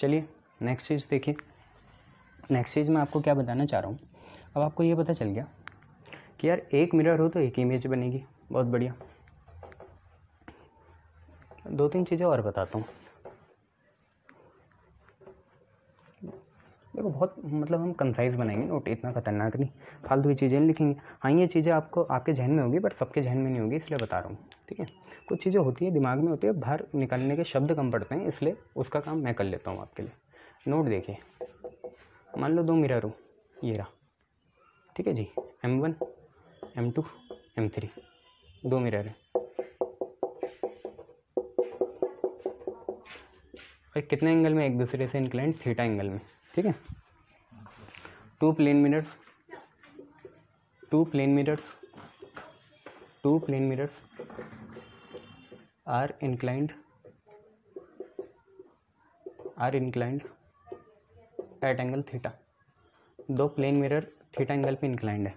चलिए नेक्स्ट चीज़ देखिए नेक्स्ट चीज़ मैं आपको क्या बताना चाह रहा हूँ अब आपको ये पता चल गया कि यार एक मिरर हो तो एक इमेज बनेगी बहुत बढ़िया दो तीन चीज़ें और बताता हूँ बहुत मतलब हम कंसाइज बनाएंगे नोट इतना खतरनाक नहीं फालतू की चीज़ें लिखेंगे हाँ ये चीज़ें आपको आपके जहन में होगी बट सबके जहन में नहीं होगी इसलिए बता रहा हूँ ठीक है कुछ चीज़ें होती है दिमाग में होती है बाहर निकलने के शब्द कम पड़ते हैं इसलिए उसका काम मैं कर लेता हूँ आपके लिए नोट देखिए मान लो दो मेरा हो ये रहा ठीक है जी M one M two M three दो मिरर है और कितने एंगल में एक दूसरे से इंक्लाइंट थीटा एंगल में ठीक है two plane mirrors two plane mirrors two plane mirrors are inclined are inclined at angle theta दो प्लेन मिरर थीटा एंगल पे इंक्लाइंड है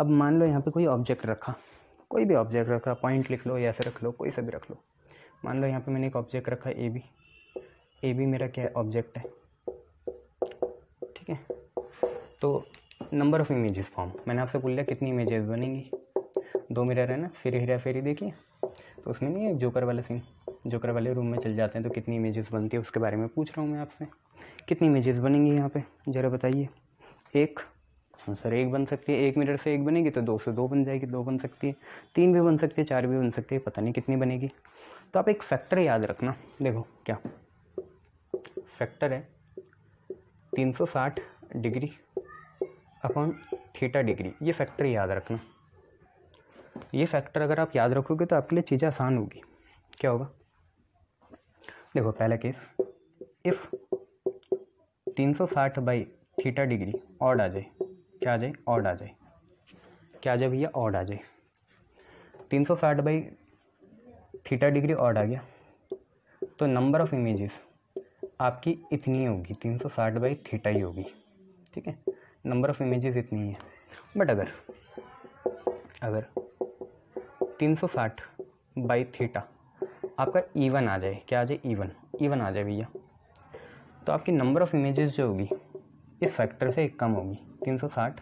अब मान लो यहाँ पे कोई ऑब्जेक्ट रखा कोई भी ऑब्जेक्ट रखा पॉइंट लिख लो या फिर रख लो कोई सा भी रख लो मान लो यहाँ पे मैंने एक ऑब्जेक्ट रखा ए बी ए बी मेरा क्या ऑब्जेक्ट है ठीक है तो नंबर ऑफ इमेजेस फॉर्म मैंने आपसे बोल लिया कितनी इमेजेस बनेंगी दो मिरर है ना फिर हेरा फेरी देखिए तो उसमें नहीं है जोकर वाला सीन जोकर वाले रूम में चल जाते हैं तो कितनी इमेजेस बनती है उसके बारे में पूछ रहा हूँ मैं आपसे कितनी इमेजेस बनेंगी यहाँ पे ज़रा बताइए एक सर एक बन सकती है एक मिनट से एक बनेगी तो दो से दो बन जाएगी दो बन सकती है तीन भी बन सकती है चार भी बन सकती है पता नहीं कितनी बनेगी तो आप एक फैक्टर याद रखना देखो क्या फैक्टर है तीन डिग्री अपॉन थीटा डिग्री ये फैक्टर याद रखना ये फैक्टर अगर आप याद रखोगे तो आपके लिए चीज़ें आसान होगी क्या होगा देखो पहला case if 360 by theta degree odd आ जाए क्या आ जाए ऑड आ जाए क्या आ जाए भैया ऑड आ जाए 360 बाई थीटा डिग्री ऑड आ गया तो नंबर ऑफ़ इमेजेस आपकी इतनी होगी 360 बाई थीटा ही होगी ठीक है नंबर ऑफ़ इमेजेस इतनी है बट अगर अगर 360 बाई थीटा आपका ईवन आ जाए क्या आ जाए ईवन ईवन आ जाए भैया तो आपकी नंबर ऑफ़ इमेजेस जो होगी इस फैक्टर से एक कम होगी 360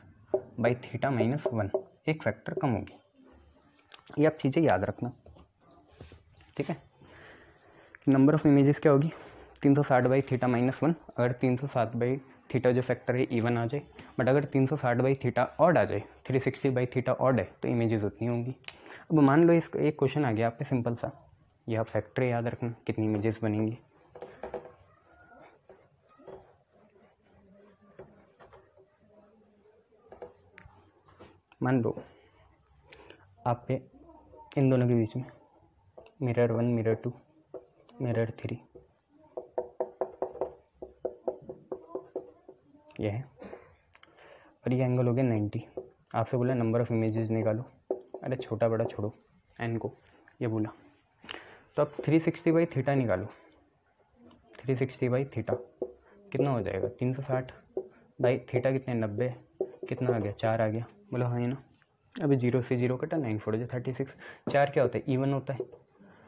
बाई थीटा माइनस वन एक फैक्टर कम होगी ये आप चीज़ें याद रखना ठीक है नंबर ऑफ़ इमेजेस क्या होगी 360 बाई थीटा माइनस वन अगर 360 बाई थीटा जो फैक्टर है इवन आ जाए बट अगर 360 सौ साठ बाई थीटा ऑड आ जाए 360 सिक्सटी बाई थीटा ऑड है तो इमेजेस उतनी होंगी अब मान लो इसका एक क्वेश्चन आ गया आप पे सिंपल सा यह आप फैक्टर याद रखना कितनी इमेजेस बनेंगी मान लो आप पे इन दोनों के बीच में mirror one mirror two mirror three ये है और ये एंगल हो गया नाइन्टी आपसे बोला नंबर ऑफ़ इमेजेस निकालो अरे छोटा बड़ा छोड़ो एन को ये बोला तो अब थ्री सिक्सटी बाई थीटा निकालो थ्री सिक्सटी बाई थीटा कितना हो जाएगा तीन सौ साठ बाई थीटा कितने नब्बे कितना आ गया चार आ गया बोला हाँ ये ना अभी जीरो से जीरो कटा नाइन फोर जो थर्टी सिक्स चार क्या होता है इवन होता है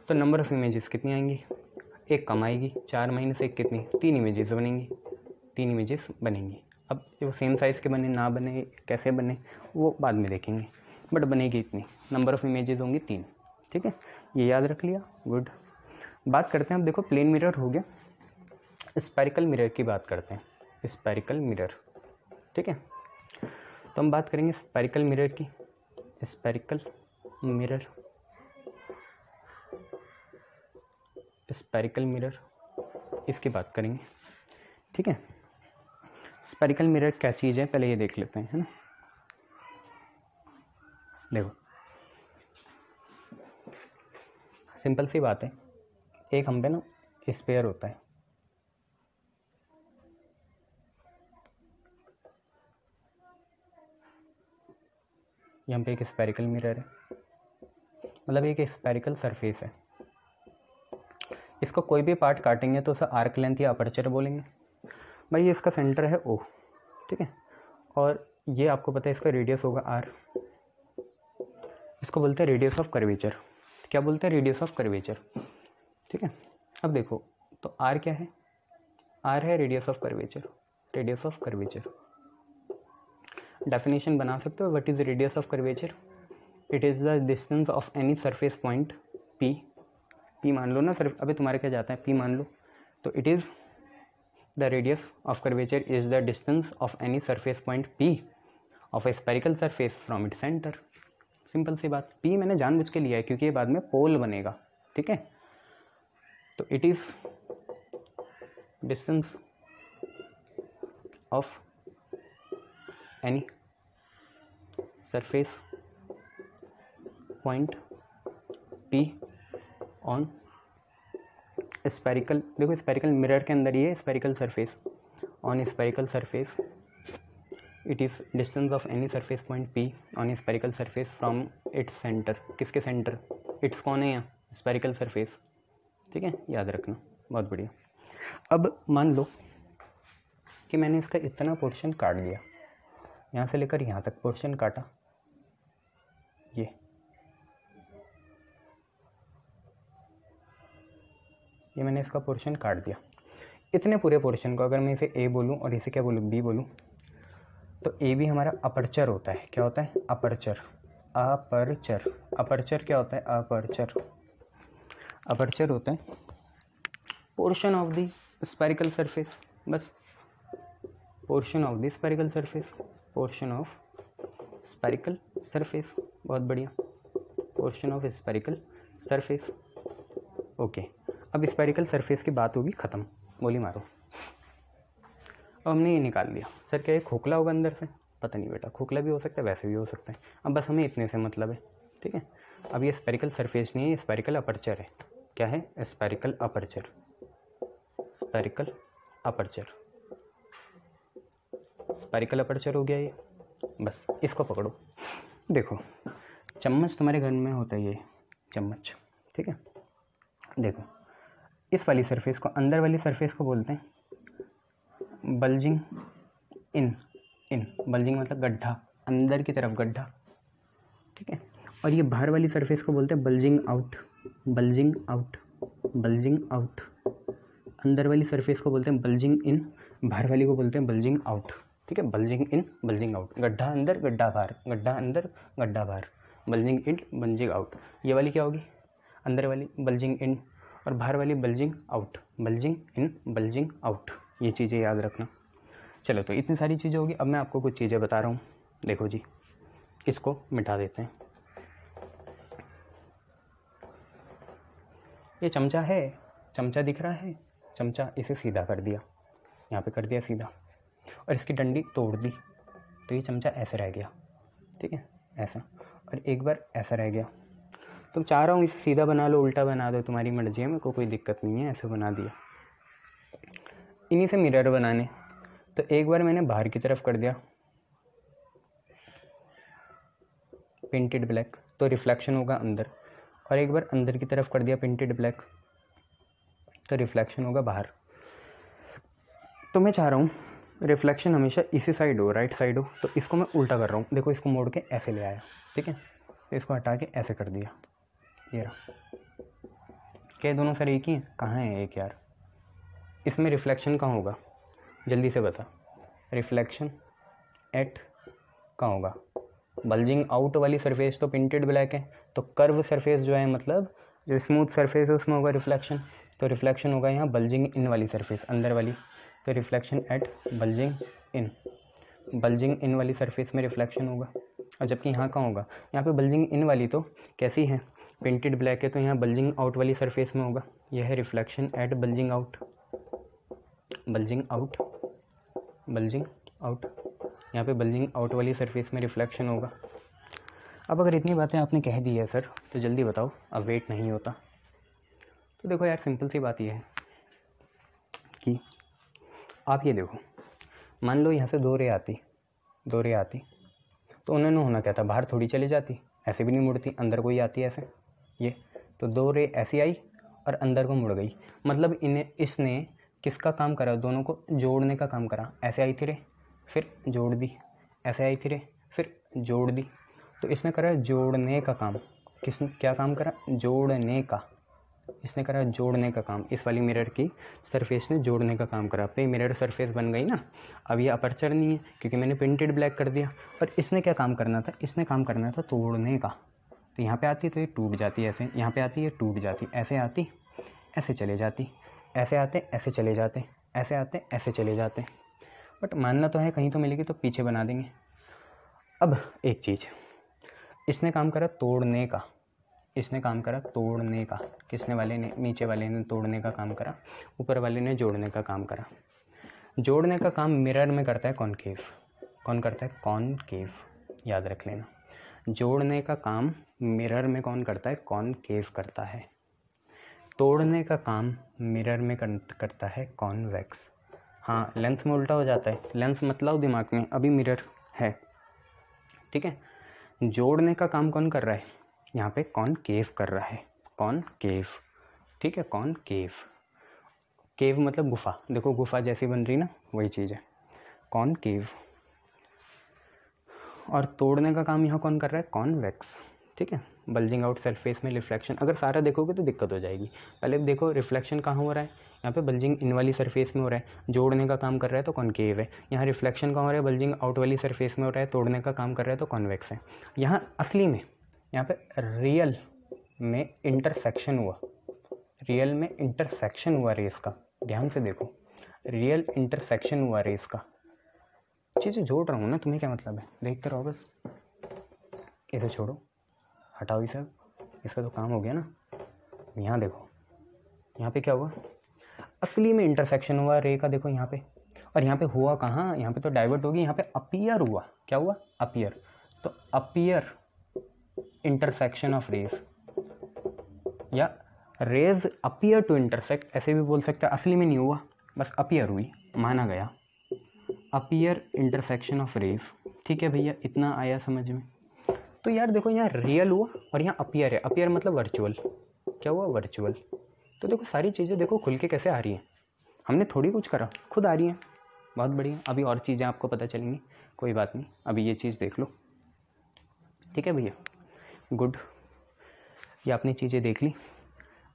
तो नंबर ऑफ़ इमेजेस कितनी आएंगी एक कम आएगी चार माइनस एक कितनी तीन इमेजेस बनेंगी तीन इमेजेस बनेंगी अब जो सेम साइज़ के बने ना बने कैसे बने वो बाद में देखेंगे बट बनेगी इतनी नंबर ऑफ़ इमेजेस होंगी तीन ठीक है ये याद रख लिया गुड बात करते हैं अब देखो प्लेन मिरर हो गया स्पेरिकल मिरर की बात करते हैं स्पैरिकल मिरर ठीक है तो हम बात करेंगे स्पेरिकल मिरर की स्पेरिकल मिरर स्पैरिकल मिरर इसकी बात करेंगे ठीक है स्पेरिकल मिरर क्या चीज़ है पहले ये देख लेते हैं है ना देखो सिंपल सी बात है एक हम पे ना स्पेयर होता है यहाँ पे एक स्पेरिकल मिरर है मतलब एक स्पेरिकल सरफेस है इसको कोई भी पार्ट काटेंगे तो उसे आर्क लेंथ या अपर्चर बोलेंगे भाई ये इसका सेंटर है ओ ठीक है और ये आपको पता है इसका रेडियस होगा आर इसको बोलते हैं रेडियस ऑफ कर्वेचर क्या बोलते हैं रेडियस ऑफ कर्वेचर ठीक है अब देखो तो आर क्या है आर है radius of curvature radius of curvature definition बना सकते हो what is radius of curvature it is the distance of any surface point P P मान लो ना सर अभी तुम्हारे क्या जाता है पी मान लो तो it is the radius of curvature is the distance of any surface point P of a spherical surface from it centre simple सी बात पी मैंने जानबूझ के लिया है क्योंकि ये बाद में पोल बनेगा ठीक है तो it is distance of any surface point P on spherical देखो स्पेरिकल मिरर के अंदर ये spherical surface on spherical surface it is distance of any surface point P on spherical surface from its centre किसके centre its कौन है यहाँ spherical surface ठीक है याद रखना बहुत बढ़िया अब मान लो कि मैंने इसका इतना पोर्शन काट दिया यहाँ से लेकर यहाँ तक पोर्शन काटा ये मैंने इसका पोर्शन काट दिया इतने पूरे पोर्शन को अगर मैं इसे ए बोलूँ और इसे क्या बोलूँ बी बोलूँ तो ए भी हमारा अपर्चर होता है क्या होता है अपर्चर अपर्चर अपर्चर क्या होता है अपर्चर अपर्चर होता है portion of the spherical surface बस portion of the spherical surface portion of spherical surface बहुत बढ़िया portion of spherical surface okay अब स्पेरिकल सरफेस की बात होगी ख़त्म गोली मारो अब हमने ये निकाल लिया सर क्या ये खोखला होगा अंदर से पता नहीं बेटा खोखला भी हो सकता है वैसे भी हो सकता है अब बस हमें इतने से मतलब है ठीक है अब ये स्पेरिकल सरफेस नहीं है स्पेरिकल अपर्चर है क्या है spherical aperture spherical aperture spherical aperture हो गया ये बस इसको पकड़ो देखो चम्मच तुम्हारे घर में होता है ये चम्मच ठीक है देखो इस वाली सरफेस को अंदर वाली सरफेस को बोलते हैं बल्जिंग इन इन बल्जिंग मतलब गड्ढा अंदर की तरफ गड्ढा ठीक है और ये बाहर वाली सरफेस को बोलते हैं bulging out bulging out bulging out अंदर वाली सरफेस को बोलते हैं बल्जिंग इन बाहर वाली को बोलते हैं बल्जिंग आउट ठीक है बल्जिंग इन बल्जिंग आउट गड्ढा अंदर गड्ढा बाहर गड्ढा अंदर गड्ढा बाहर बल्जिंग इन बल्जिंग आउट ये वाली क्या होगी अंदर वाली बल्जिंग इन और बाहर वाली bulging out bulging in bulging out ये चीज़ें याद रखना चलो तो इतनी सारी चीज़ें होगी अब मैं आपको कुछ चीज़ें बता रहा हूँ देखो जी इसको मिटा देते हैं ये चमचा है चमचा दिख रहा है चमचा इसे सीधा कर दिया यहाँ पे कर दिया सीधा और इसकी डंडी तोड़ दी तो ये चमचा ऐसे रह गया ठीक है ऐसा और एक बार ऐसा रह गया तो चाह रहा हूँ इसे सीधा बना लो उल्टा बना दो तुम्हारी मर्जी है मेरे को कोई दिक्कत नहीं है ऐसे बना दिया इन्हीं से मिरर बनाने तो एक बार मैंने बाहर की तरफ कर दिया पेंटेड ब्लैक तो रिफ्लेक्शन होगा अंदर और एक बार अंदर की तरफ कर दिया पेंटेड ब्लैक तो रिफ्लेक्शन होगा बाहर तो मैं चाह रहा हूँ रिफ्लेक्शन हमेशा इसी साइड हो राइट साइड हो तो इसको मैं उल्टा कर रहा हूँ देखो इसको मोड़ के ऐसे ले आया ठीक है इसको हटा के ऐसे कर दिया ये क्या दोनों सर एक ही हैं कहाँ है एक यार इसमें रिफ्लेक्शन कहाँ होगा जल्दी से बता रिफ्लेक्शन एट कहाँ होगा बल्जिंग आउट वाली सरफेस तो प्रिंटेड ब्लैक है तो कर्व सरफेस जो है मतलब जो स्मूथ सरफेस है उसमें होगा रिफ्लेक्शन तो रिफ्लेक्शन होगा यहाँ बल्जिंग इन वाली सरफेस अंदर वाली तो reflection at bulging in bulging in वाली सरफेस में रिफ्लेक्शन होगा और जबकि यहाँ का होगा यहाँ पे बल्जिंग इन वाली तो कैसी है पेंटेड ब्लैक है तो यहाँ बल्जिंग आउट वाली सरफेस में होगा यह है reflection at bulging out bulging out bulging out यहाँ पे बल्जिंग आउट वाली सरफेस में रिफ्लेक्शन होगा अब अगर इतनी बातें आपने कह दी है सर तो जल्दी बताओ अब वेट नहीं होता तो देखो यार सिंपल सी बात यह है कि आप ये देखो मान लो यहाँ से दो रे आती दो रे आती तो उन्होंने होना क्या था बाहर थोड़ी चली जाती ऐसे भी नहीं मुड़ती अंदर को ही आती ऐसे ये तो दो रे ऐसी आई और अंदर को मुड़ गई मतलब इन्हें इसने किसका काम करा दोनों को जोड़ने का काम करा ऐसे आई थी रे फिर जोड़ दी ऐसे आई थी रे फिर जोड़ दी तो इसने करा जोड़ने का काम किसने क्या काम करा जोड़ने का इसने करा जोड़ने का काम इस वाली मिरर की सरफेस ने जोड़ने का काम करा पे मिरर सरफेस बन गई ना अब ये अपर्चर नहीं है क्योंकि मैंने प्रिंटेड ब्लैक कर दिया और इसने क्या काम करना था इसने काम करना था तोड़ने का तो यहाँ पे आती तो ये टूट जाती ऐसे यहाँ पे आती ये टूट जाती ऐसे आती ऐसे चले जाती ऐसे आते ऐसे चले जाते ऐसे आते ऐसे चले जाते बट मानना तो है कहीं तो मिलेगी तो पीछे बना देंगे अब एक चीज़ इसने काम करा तोड़ने का इसने काम करा तोड़ने का किसने वाले ने नीचे वाले ने तोड़ने का काम करा ऊपर वाले ने जोड़ने का काम करा जोड़ने का काम मिरर में करता है कॉनकेव कौन करता है कॉनकेव याद रख लेना जोड़ने का काम मिरर में कौन करता है कॉनकेव करता है तोड़ने का काम मिरर में करता है कॉनवेक्स हाँ लेंस में उल्टा हो जाता है लेंस मतलब दिमाग में अभी मिरर है ठीक है जोड़ने का काम कौन कर रहा है यहाँ पे कौन केव कर रहा है कौन केव ठीक है कौन केव केव मतलब गुफा देखो गुफा जैसी बन रही ना वही चीज़ है कौन केव और तोड़ने का काम यहाँ कौन कर रहा है वैक्स ठीक है बल्जिंग आउट सरफेस में रिफ्लेक्शन अगर सारा देखोगे तो दिक्कत हो जाएगी पहले देखो रिफ्लेक्शन कहाँ हो रहा है यहाँ पे बल्जिंग इन वाली सरफेस में हो रहा है जोड़ने का काम कर रहा है तो केव है यहाँ रिफ्लेक्शन कहाँ हो रहा है बल्जिंग आउट वाली सरफेस में हो रहा है तोड़ने का काम कर रहा है तो कॉन्वेक्स है यहाँ असली में यहाँ पे रियल में इंटरफेक्शन हुआ रियल में इंटरफेक्शन हुआ रेस का ध्यान से देखो रियल इंटरफेक्शन हुआ रेस का चीज़ें जोड़ रहा हूँ ना तुम्हें क्या मतलब है देखते रहो बस इसे छोड़ो हटाओ इसे इसका तो काम हो गया ना यहाँ देखो यहाँ पे क्या हुआ असली में इंटरसेक्शन हुआ रे का देखो यहाँ पे और यहाँ पे हुआ कहाँ यहाँ पे तो डाइवर्ट होगी यहाँ पे अपियर हुआ क्या हुआ अपियर तो अपियर इंटरसेक्शन ऑफ रेज या रेज अपियर टू इंटरसेक्ट ऐसे भी बोल सकते हैं असली में नहीं हुआ बस अपियर हुई माना गया अपियर इंटरसेक्शन ऑफ रेज ठीक है भैया इतना आया समझ में तो यार देखो यहाँ रियल हुआ और यहाँ अपियर है अपियर मतलब वर्चुअल क्या हुआ वर्चुअल तो देखो सारी चीज़ें देखो खुल के कैसे आ रही हैं हमने थोड़ी कुछ करा खुद आ रही हैं बहुत बढ़िया अभी और चीज़ें आपको पता चलेंगी कोई बात नहीं अभी ये चीज़ देख लो ठीक है भैया गुड ये आपने चीज़ें देख ली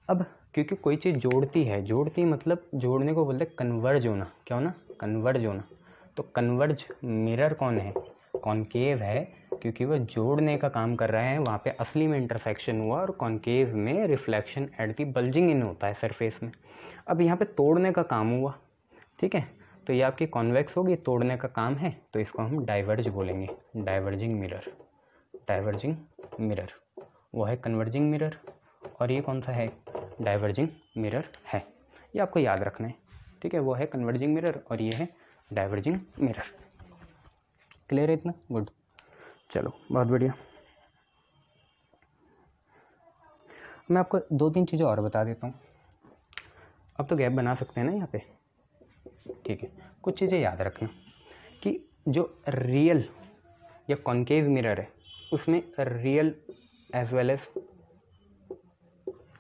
अब क्योंकि कोई चीज़ जोड़ती है जोड़ती मतलब जोड़ने को बोलते कन्वर्ज होना क्या होना कन्वर्ज होना तो कन्वर्ज मिरर कौन है कॉन्केव है क्योंकि वह जोड़ने का काम कर रहा है वहाँ पे असली में इंटरसेक्शन हुआ और कॉन्केव में reflection at the bulging in होता है सरफेस में अब यहाँ पे तोड़ने का काम हुआ ठीक है तो ये आपकी कॉन्वेक्स होगी तोड़ने का काम है तो इसको हम डाइवर्ज बोलेंगे डाइवर्जिंग मिरर डाइवर्जिंग मिरर वो है कन्वर्जिंग मिरर और ये कौन सा है डाइवर्जिंग मिरर है ये आपको याद रखना है ठीक है वो है कन्वर्जिंग मिरर और ये है डाइवर्जिंग मिरर क्लियर है इतना गुड चलो बहुत बढ़िया मैं आपको दो तीन चीज़ें और बता देता हूँ अब तो गैप बना सकते हैं ना यहाँ पे ठीक है कुछ चीज़ें याद रखना कि जो रियल या कॉन्केव मिरर है उसमें real as well as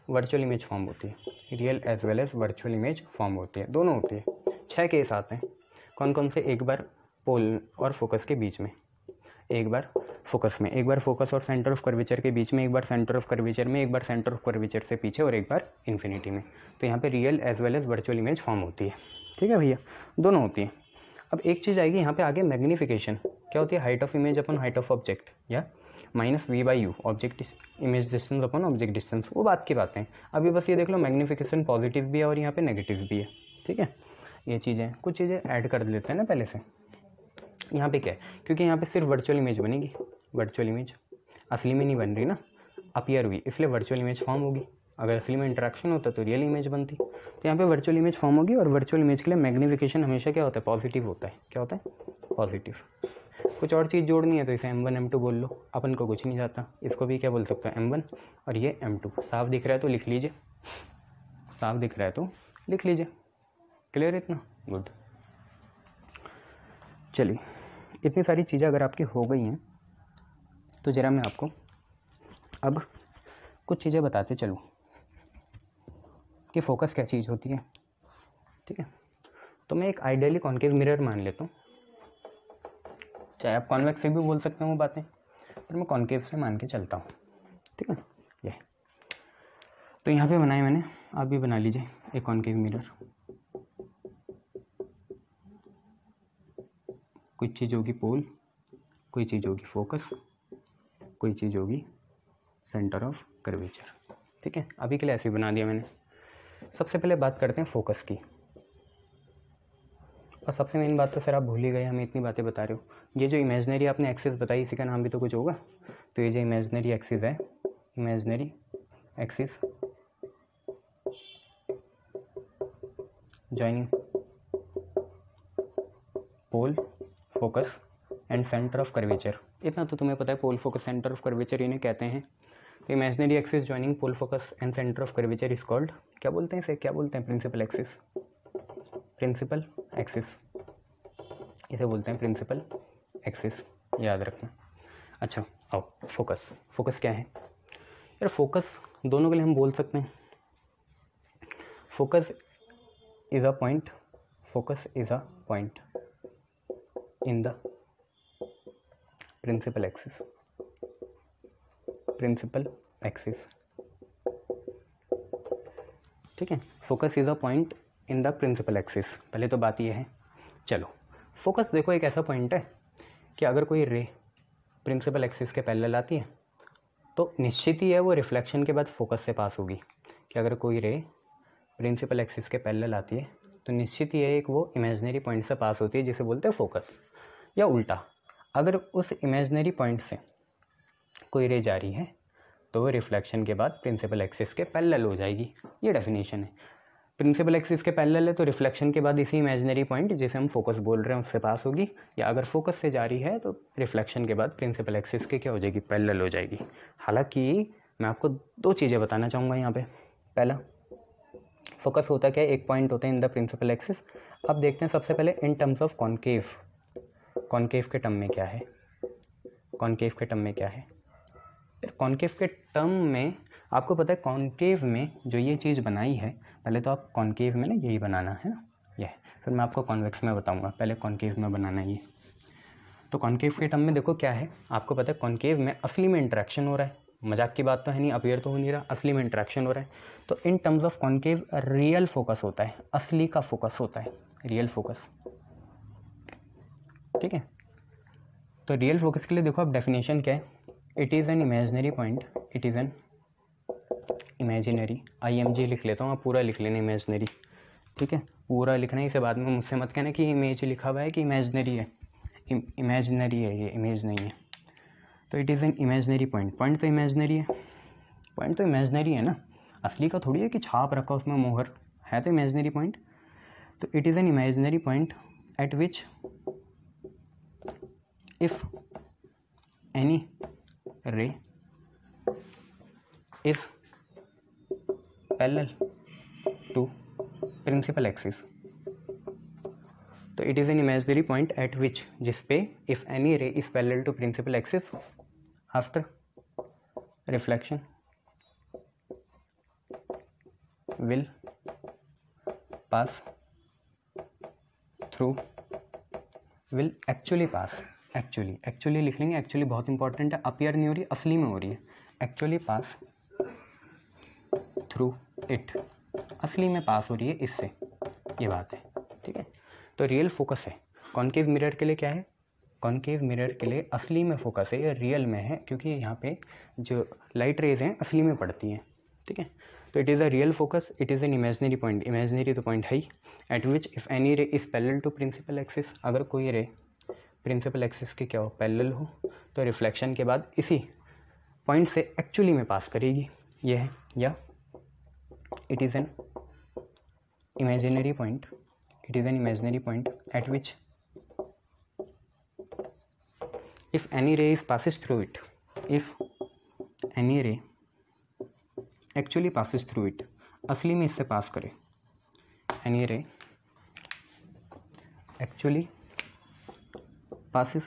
virtual image form होती है real as well as virtual image form होती है दोनों होती है छः केस आते हैं कौन कौन से एक बार पोल और फोकस के बीच में एक बार फोकस में एक बार फोकस और सेंटर ऑफ कर्वेचर के बीच में एक बार सेंटर ऑफ कर्वेचर में एक बार सेंटर ऑफ कर्वेचर से पीछे और एक बार इन्फिनिटी में तो यहाँ पे real as well as virtual image form होती है ठीक है भैया दोनों होती है अब एक चीज़ आएगी यहाँ पे आगे मैग्नीफिकेशन क्या होती है height of image upon height of object या minus v by u object image distance upon object distance वो बात की बातें अभी बस ये देख लो मैग्नीफिकेशन पॉजिटिव भी है और यहाँ पे नेगेटिव भी है ठीक है ये चीज़ें कुछ चीज़ें ऐड कर लेते हैं ना पहले से यहाँ पे क्या है क्योंकि यहाँ पे सिर्फ वर्चुअल इमेज बनेगी वर्चुअल इमेज असली में नहीं बन रही ना अपियर हुई इसलिए वर्चुअल इमेज फॉर्म होगी अगर असली में इंट्रैक्शन होता तो रियल इमेज बनती तो यहाँ पे वर्चुअल इमेज फॉर्म होगी और वर्चुअल इमेज के लिए मैग्नीफिकेशन हमेशा क्या होता है पॉजिटिव होता है क्या होता है पॉजिटिव कुछ और चीज़ जोड़नी है तो इसे एम वन एम टू बोल लो अपन को कुछ नहीं जाता इसको भी क्या बोल सकते हो एम वन और ये एम टू साफ दिख रहा है तो लिख लीजिए साफ दिख रहा है तो लिख लीजिए क्लियर इतना गुड चलिए इतनी सारी चीज़ें अगर आपकी हो गई हैं तो ज़रा मैं आपको अब कुछ चीज़ें बताते चलूँ कि फ़ोकस क्या चीज़ होती है ठीक है तो मैं एक आइडियली कॉन्केव मिरर मान लेता हूँ चाहे आप कॉन्वेक्स से भी बोल सकते हो वो बातें पर मैं कॉन्केव से मान के चलता हूँ ठीक है ये तो यहाँ पे बनाए मैंने आप भी बना लीजिए एक कॉन्केव मिरर कुछ चीज़ होगी पोल कोई चीज़ होगी फोकस कोई चीज़ होगी सेंटर ऑफ कर्वेचर ठीक है अभी के लिए ऐसे ही बना दिया मैंने सबसे पहले बात करते हैं फोकस की और सबसे मेन बात तो सर आप भूल ही गए हमें इतनी बातें बता रहे हो ये जो इमेजनरी आपने एक्सेस बताई इसी का नाम भी तो कुछ होगा तो ये जो इमेजनरी एक्सेस है imaginary axis joining pole focus and centre of curvature इतना तो तुम्हें पता है pole focus centre of curvature इन्हें कहते हैं तो imaginary axis joining pole focus and centre of curvature is called क्या बोलते हैं इसे क्या बोलते हैं प्रिंसिपल एक्सिस प्रिंसिपल एक्सिस इसे बोलते हैं प्रिंसिपल एक्सिस याद रखना अच्छा आओ फोकस फोकस क्या है यार फोकस दोनों के लिए हम बोल सकते हैं focus is a point focus is a point in the principal axis principal axis ठीक है focus is a point in the principal axis पहले तो बात यह है चलो फोकस देखो एक ऐसा पॉइंट है कि अगर कोई रे प्रिंसिपल एक्सिस के पैरेलल आती है तो निश्चित ही है वो रिफ्लेक्शन के बाद फोकस से पास होगी कि अगर कोई रे प्रिंसिपल एक्सिस के पैरेलल आती है तो निश्चित ही है एक वो इमेजनरी पॉइंट से पास होती है जिसे बोलते हैं फोकस या उल्टा अगर उस इमेजनरी पॉइंट से कोई रे जा रही है तो वो रिफ्लेक्शन के बाद प्रिंसिपल एक्सिस के पैरेलल हो जाएगी ये डेफिनेशन है प्रिंसिपल एक्सिस के पैरेलल है तो रिफ्लेक्शन के बाद इसी इमेजनरी पॉइंट जिसे हम फोकस बोल रहे हैं उससे पास होगी या अगर फोकस से जा रही है तो रिफ्लेक्शन के बाद प्रिंसिपल एक्सिस के क्या हो जाएगी पैरेलल हो जाएगी हालांकि मैं आपको दो चीज़ें बताना चाहूँगा यहाँ पे पहला फोकस होता क्या है एक पॉइंट होता है इन द प्रिंसिपल एक्सिस अब देखते हैं सबसे पहले in terms of concave concave के टर्म में क्या है कॉन्केव के टर्म में क्या है कॉन्केव के टर्म में आपको पता है कॉन्केव में जो ये चीज़ बनाई है पहले तो आप कॉन्केव में ना यही बनाना है ना ये फिर मैं आपको कॉन्वेक्स में बताऊँगा पहले कॉन्केव में बनाना ये तो कॉन्केव के टर्म में देखो क्या है आपको पता है कॉन्केव में असली में इंट्रैक्शन हो रहा है मजाक की बात तो है नहीं अपेयर तो हो नहीं रहा असली में इंट्रैक्शन हो रहा है तो in terms of concave real focus होता है असली का फोकस होता है रियल फोकस ठीक है तो रियल फोकस के लिए देखो आप डेफिनेशन क्या है it is an imaginary point it is an imaginary IMG लिख लेता हूँ आप पूरा लिख लेना इमेजनरी ठीक है पूरा लिखना इसे बाद में मुझसे मत कहना कि इमेज लिखा हुआ है कि इमेजनरी है इमेजनरी है ये इमेज नहीं है तो it is an imaginary point point तो इमेजनरी है पॉइंट तो इमेजनरी है ना असली का थोड़ी है कि छाप रखा उसमें मोहर है तो इमेजनरी पॉइंट तो it is an imaginary point at which if any ray if parallel to principal axis तो it is an imaginary point at which जिस पे if any ray is parallel to principal axis after reflection will pass through will actually pass actually actually लिख लेंगे actually बहुत important है appear नहीं हो रही असली में हो रही है एक्चुअली पास थ्रू इट असली में पास हो रही है इससे ये बात है ठीक है तो रियल फोकस है कॉन्केव मिरर के लिए क्या है कॉन्केव मिरर के लिए असली में फोकस है या रियल में है क्योंकि यहाँ पे जो लाइट रेज हैं असली में पड़ती हैं ठीक है तो it is a real focus it is an imaginary point imaginary तो पॉइंट है ही at which if any ray is parallel to principal axis अगर कोई रे प्रिंसिपल एक्सिस के क्या हो पैरल हो तो रिफ्लेक्शन के बाद इसी पॉइंट से एक्चुअली में पास करेगी यह है या it is an imaginary point it is an imaginary point at which if any ray is passes through it if any ray actually passes through it असली में इससे पास करे any ray actually passes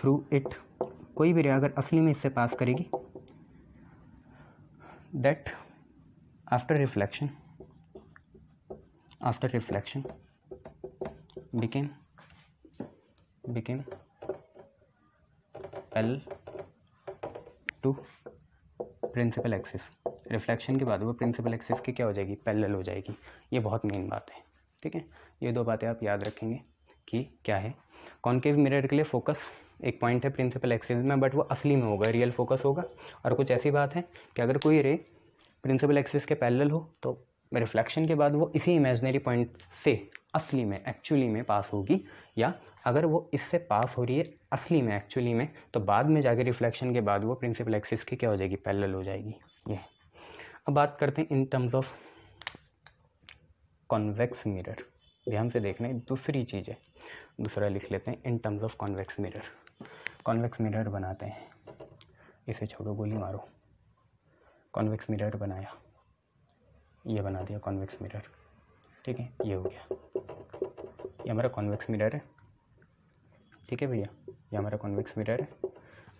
through it कोई भी रे अगर असली में इससे पास करेगी that after reflection after reflection became became L to principal axis reflection के बाद वो प्रिंसिपल एक्सिस की क्या हो जाएगी पैरेलल हो जाएगी ये बहुत मेन बात है ठीक है ये दो बातें आप याद रखेंगे कि क्या है कॉन्केव मिरर के लिए फोकस एक पॉइंट है प्रिंसिपल एक्सिस में बट वो असली में होगा रियल फोकस होगा और कुछ ऐसी बात है कि अगर कोई रे प्रिंसिपल एक्सिस के पैरेलल हो तो रिफ्लेक्शन के बाद वो इसी इमेजनरी पॉइंट से असली में एक्चुअली में पास होगी या अगर वो इससे पास हो रही है असली में एक्चुअली में तो बाद में जाके रिफ्लेक्शन के बाद वो प्रिंसिपल एक्सिस की क्या हो जाएगी पैरेलल हो जाएगी ये अब बात करते हैं in terms of convex mirror ध्यान से देखना है दूसरी चीज़ है दूसरा लिख लेते हैं in terms of convex mirror convex mirror बनाते हैं इसे छोड़ो गोली मारो कॉन्वेक्स मिरर बनाया ये बना दिया कॉन्वेक्स मिरर ठीक है ये हो गया ये हमारा कॉन्वेक्स मिरर है ठीक है भैया ये हमारा कॉन्वेक्स मिरर है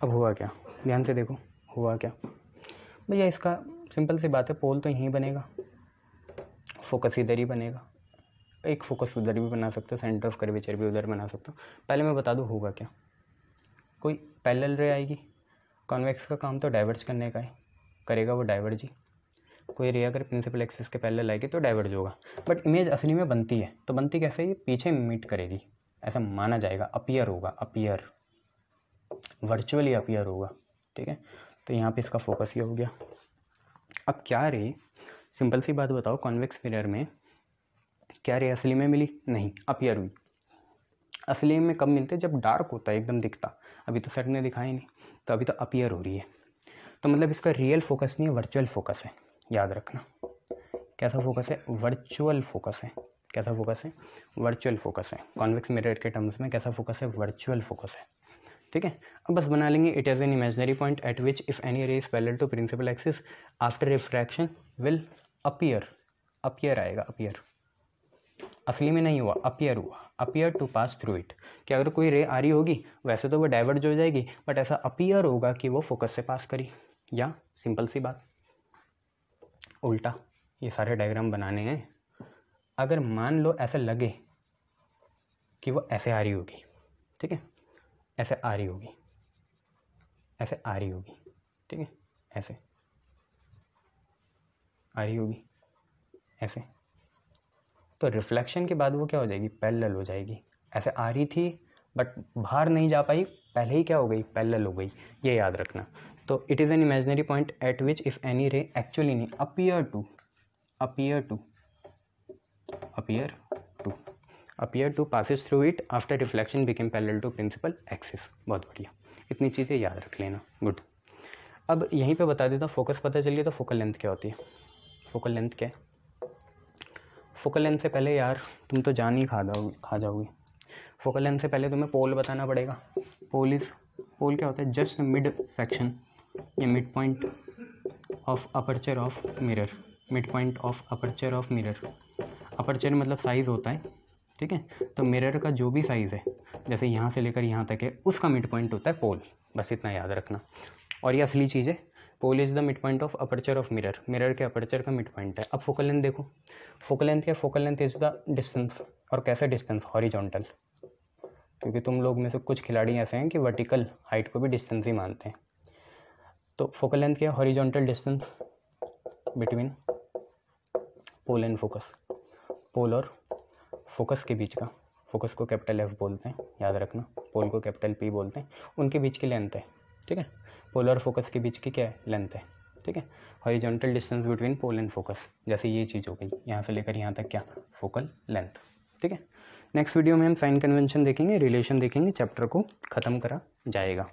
अब हुआ क्या ध्यान से देखो हुआ क्या भैया इसका सिंपल सी बात है पोल तो यहीं बनेगा फोकस इधर ही बनेगा एक फोकस उधर भी बना सकते हो सेंटर ऑफ कर्वेचर भी उधर बना सकते हो पहले मैं बता दूँ होगा क्या कोई पैरेलल रे आएगी कॉन्वेक्स का काम तो डाइवर्ज करने का है करेगा वो डाइवर्ज ही कोई रे अगर प्रिंसिपल एक्सिस के पहले लाएगी तो डाइवर्ज होगा बट इमेज असली में बनती है तो बनती कैसे ये पीछे मीट करेगी ऐसा माना जाएगा अपियर होगा अपियर वर्चुअली अपियर होगा ठीक है तो यहाँ पे इसका फोकस ये हो गया अब क्या रे सिंपल सी बात बताओ कॉन्वेक्स मिरर में क्या रे असली में मिली नहीं अपियर हुई असली में कब मिलते जब डार्क होता है एकदम दिखता अभी तो सेट ने दिखाई नहीं तो अभी तो अपियर हो रही है तो मतलब इसका रियल फोकस नहीं है वर्चुअल फोकस है याद रखना कैसा फोकस है वर्चुअल फोकस है कैसा फोकस है वर्चुअल फोकस है कॉन्वेक्स मिरर के टर्म्स में कैसा फोकस है वर्चुअल फोकस है ठीक है अब बस बना लेंगे it is an imaginary point at which if any rays is to principal axis after refraction will appear appear आएगा अपियर असली में नहीं हुआ अपियर हुआ appear to pass through it कि अगर कोई रे आ रही होगी वैसे तो वो डाइवर्ट हो जाएगी बट ऐसा अपियर होगा कि वो फोकस से पास करी या सिंपल सी बात उल्टा ये सारे डायग्राम बनाने हैं अगर मान लो ऐसे लगे कि वो ऐसे आ रही होगी ठीक है ऐसे आ रही होगी ऐसे आ रही होगी ठीक है ऐसे आ रही होगी ऐसे तो रिफ्लेक्शन के बाद वो क्या हो जाएगी पैरेलल हो जाएगी ऐसे आ रही थी बट बाहर नहीं जा पाई पहले ही क्या हो गई पैरेलल हो गई ये याद रखना तो it is an imaginary point at which if any ray actually नहीं appear to appear to appear to appear to passes through it after reflection became parallel to principal axis बहुत बढ़िया इतनी चीज़ें याद रख लेना गुड अब यहीं पे बता देता फोकस पता चलिए तो फोकल लेंथ क्या होती है फोकल लेंथ क्या है फोकल लेंथ से पहले यार तुम तो जान ही खा जाओगे खा जाओगे फोकल लेंथ से पहले तुम्हें पोल बताना पड़ेगा पोल इज पोल क्या होता है जस्ट मिड सेक्शन या mid point of aperture of mirror mid point of aperture of mirror aperture मतलब साइज़ होता है ठीक है तो मिरर का जो भी साइज़ है जैसे यहाँ से लेकर यहाँ तक है उसका मिड पॉइंट होता है पोल बस इतना याद रखना और ये असली चीज़ है pole is the mid point of aperture of mirror mirror के अपर्चर का मिड पॉइंट है अब फोकल लेंथ देखो फोकल लेंथ क्या focal length is the distance और कैसे डिस्टेंस हॉरिजॉन्टल क्योंकि तुम लोग में से कुछ खिलाड़ी ऐसे हैं कि वर्टिकल हाइट को भी डिस्टेंस ही मानते हैं तो फोकल लेंथ क्या है horizontal distance between pole and focus pole और फोकस के बीच का फोकस को कैपिटल एफ बोलते हैं याद रखना पोल को कैपिटल पी बोलते हैं उनके बीच की लेंथ है ठीक है पोल और फोकस के बीच की क्या है लेंथ है ठीक है horizontal distance between pole and focus जैसे ये चीज़ हो गई यहाँ से लेकर यहाँ तक क्या फोकल लेंथ ठीक है नेक्स्ट वीडियो में हम साइन कन्वेंशन देखेंगे रिलेशन देखेंगे चैप्टर को ख़त्म करा जाएगा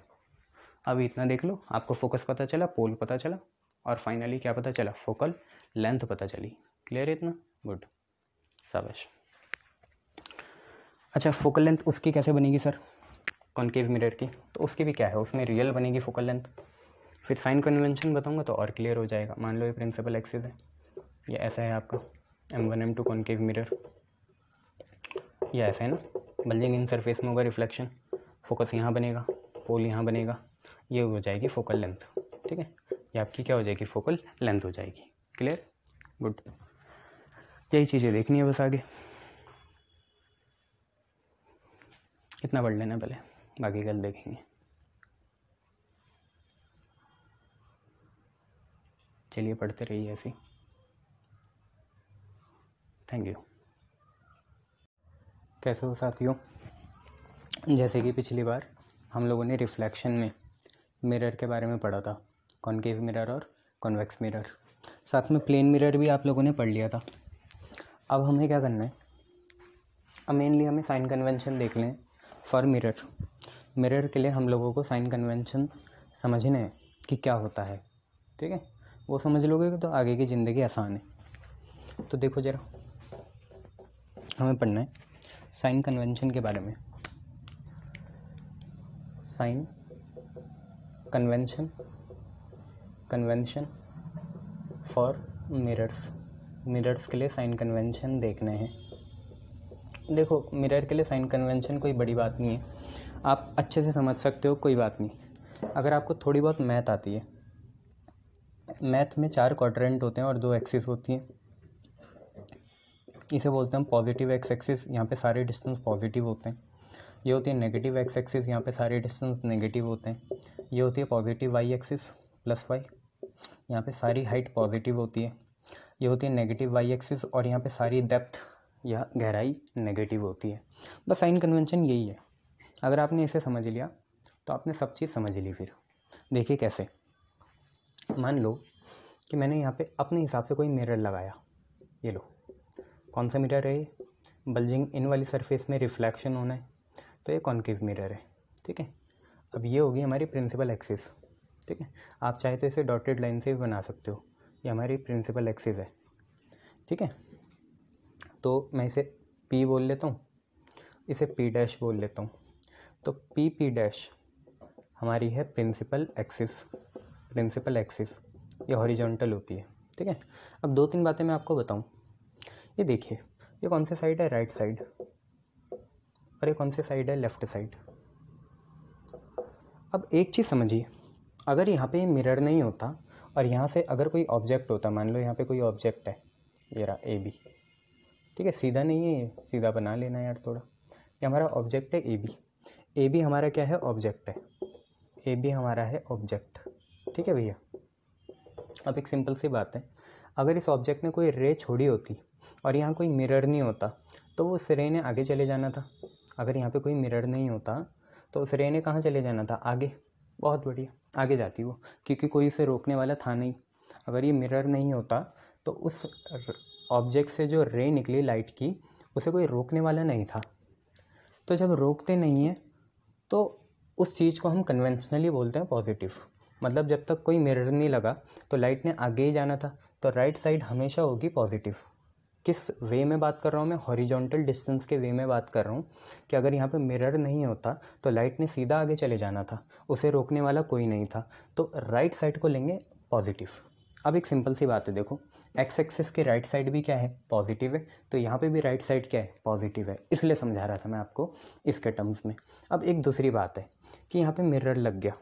अभी इतना देख लो आपको फोकस पता चला पोल पता चला और फाइनली क्या पता चला फोकल लेंथ पता चली क्लियर है इतना गुड साबाश अच्छा फोकल लेंथ उसकी कैसे बनेगी सर कॉन्केव मिरर की तो उसकी भी क्या है उसमें रियल बनेगी फोकल लेंथ फिर साइन कन्वेंशन बताऊंगा तो और क्लियर हो जाएगा मान लो ये प्रिंसिपल एक्सिस है ये ऐसा है आपका M one M two concave mirror यह ऐसा है ना बल्जिंग इन सरफेस में होगा रिफ्लेक्शन फोकस यहाँ बनेगा पोल यहाँ बनेगा ये हो जाएगी फोकल लेंथ ठीक है ये आपकी क्या हो जाएगी फोकल लेंथ हो जाएगी क्लियर गुड यही चीज़ें देखनी है बस आगे इतना पढ़ लेना पहले बाकी कल देखेंगे चलिए पढ़ते रहिए ऐसे थैंक यू कैसे हो साथियों जैसे कि पिछली बार हम लोगों ने रिफ्लेक्शन में मिरर के बारे में पढ़ा था कॉन्केव मिरर और कॉन्वेक्स मिरर साथ में प्लेन मिरर भी आप लोगों ने पढ़ लिया था अब हमें क्या करना है अब मेनली हमें साइन कन्वेंशन देख लें फॉर मिरर मिरर के लिए हम लोगों को साइन कन्वेंशन समझने हैं कि क्या होता है ठीक है वो समझ लोगे तो आगे की ज़िंदगी आसान है तो देखो ज़रा हमें पढ़ना है साइन कन्वेंशन के बारे में sign convention convention for mirrors mirrors के लिए साइन कन्वेंशन देखने हैं देखो मिरर के लिए साइन कन्वेंशन कोई बड़ी बात नहीं है आप अच्छे से समझ सकते हो कोई बात नहीं अगर आपको थोड़ी बहुत मैथ आती है मैथ में चार क्वाड्रेंट होते हैं और दो एक्सिस होती हैं इसे बोलते हैं हम पॉजिटिव एक्स एक्सिस यहाँ पे सारे डिस्टेंस पॉजिटिव होते हैं ये होती है नेगेटिव एक्स एक्सिस यहाँ पे सारे डिस्टेंस नेगेटिव होते हैं ये होती है positive Y axis plus Y यहाँ पे सारी हाइट पॉजिटिव होती है ये होती है नेगेटिव वाई एक्सिस और यहाँ पे सारी डेप्थ या गहराई नेगेटिव होती है बस साइन कन्वेंशन यही है अगर आपने इसे समझ लिया तो आपने सब चीज़ समझ ली फिर देखिए कैसे मान लो कि मैंने यहाँ पे अपने हिसाब से कोई मिरर लगाया ये लो कौन सा मिरर है बल्जिंग इन वाली सरफेस में रिफ्लेक्शन होना है तो ये कॉन्केव मिरर है ठीक है अब ये होगी हमारी प्रिंसिपल एक्सिस ठीक है आप चाहे तो इसे डॉटेड लाइन से भी बना सकते हो ये हमारी प्रिंसिपल एक्सिस है ठीक है तो मैं इसे पी बोल लेता हूँ इसे पी डैश बोल लेता हूँ तो पी पी डैश हमारी है प्रिंसिपल एक्सिस प्रिंसिपल एक्सिस ये हॉरिजॉन्टल होती है ठीक है अब दो तीन बातें मैं आपको बताऊँ ये देखिए ये कौन से साइड है राइट right साइड और ये कौन से साइड है लेफ्ट साइड अब एक चीज़ समझिए अगर यहाँ पे मिरर नहीं होता और यहाँ से अगर कोई ऑब्जेक्ट होता मान लो यहाँ पे कोई ऑब्जेक्ट है ये रहा ए बी ठीक है सीधा नहीं है ये सीधा बना लेना यार थोड़ा ये हमारा ऑब्जेक्ट है ए बी ए बी हमारा क्या है ऑब्जेक्ट है ए बी हमारा है ऑब्जेक्ट ठीक है भैया अब एक सिंपल सी बात है अगर इस ऑब्जेक्ट ने कोई रे छोड़ी होती और यहाँ कोई मिरर नहीं होता तो वो उस रे ने आगे चले जाना था अगर यहाँ पे कोई मिरर नहीं होता तो उस रे ने कहाँ चले जाना था आगे बहुत बढ़िया आगे जाती वो क्योंकि कोई उसे रोकने वाला था नहीं अगर ये मिरर नहीं होता तो उस ऑब्जेक्ट से जो रे निकली लाइट की उसे कोई रोकने वाला नहीं था तो जब रोकते नहीं हैं तो उस चीज़ को हम कन्वेंशनली बोलते हैं पॉजिटिव मतलब जब तक कोई मिरर नहीं लगा तो लाइट ने आगे ही जाना था तो राइट साइड हमेशा होगी पॉजिटिव किस वे में बात कर रहा हूँ मैं हॉरिजॉन्टल डिस्टेंस के वे में बात कर रहा हूँ कि अगर यहाँ पे मिरर नहीं होता तो लाइट ने सीधा आगे चले जाना था उसे रोकने वाला कोई नहीं था तो राइट साइड को लेंगे पॉजिटिव अब एक सिंपल सी बात है देखो एक्स एक्सेस के राइट साइड भी क्या है पॉजिटिव है तो यहाँ पे भी राइट साइड क्या है पॉजिटिव है इसलिए समझा रहा था मैं आपको इसके टर्म्स में अब एक दूसरी बात है कि यहाँ पे मिरर लग गया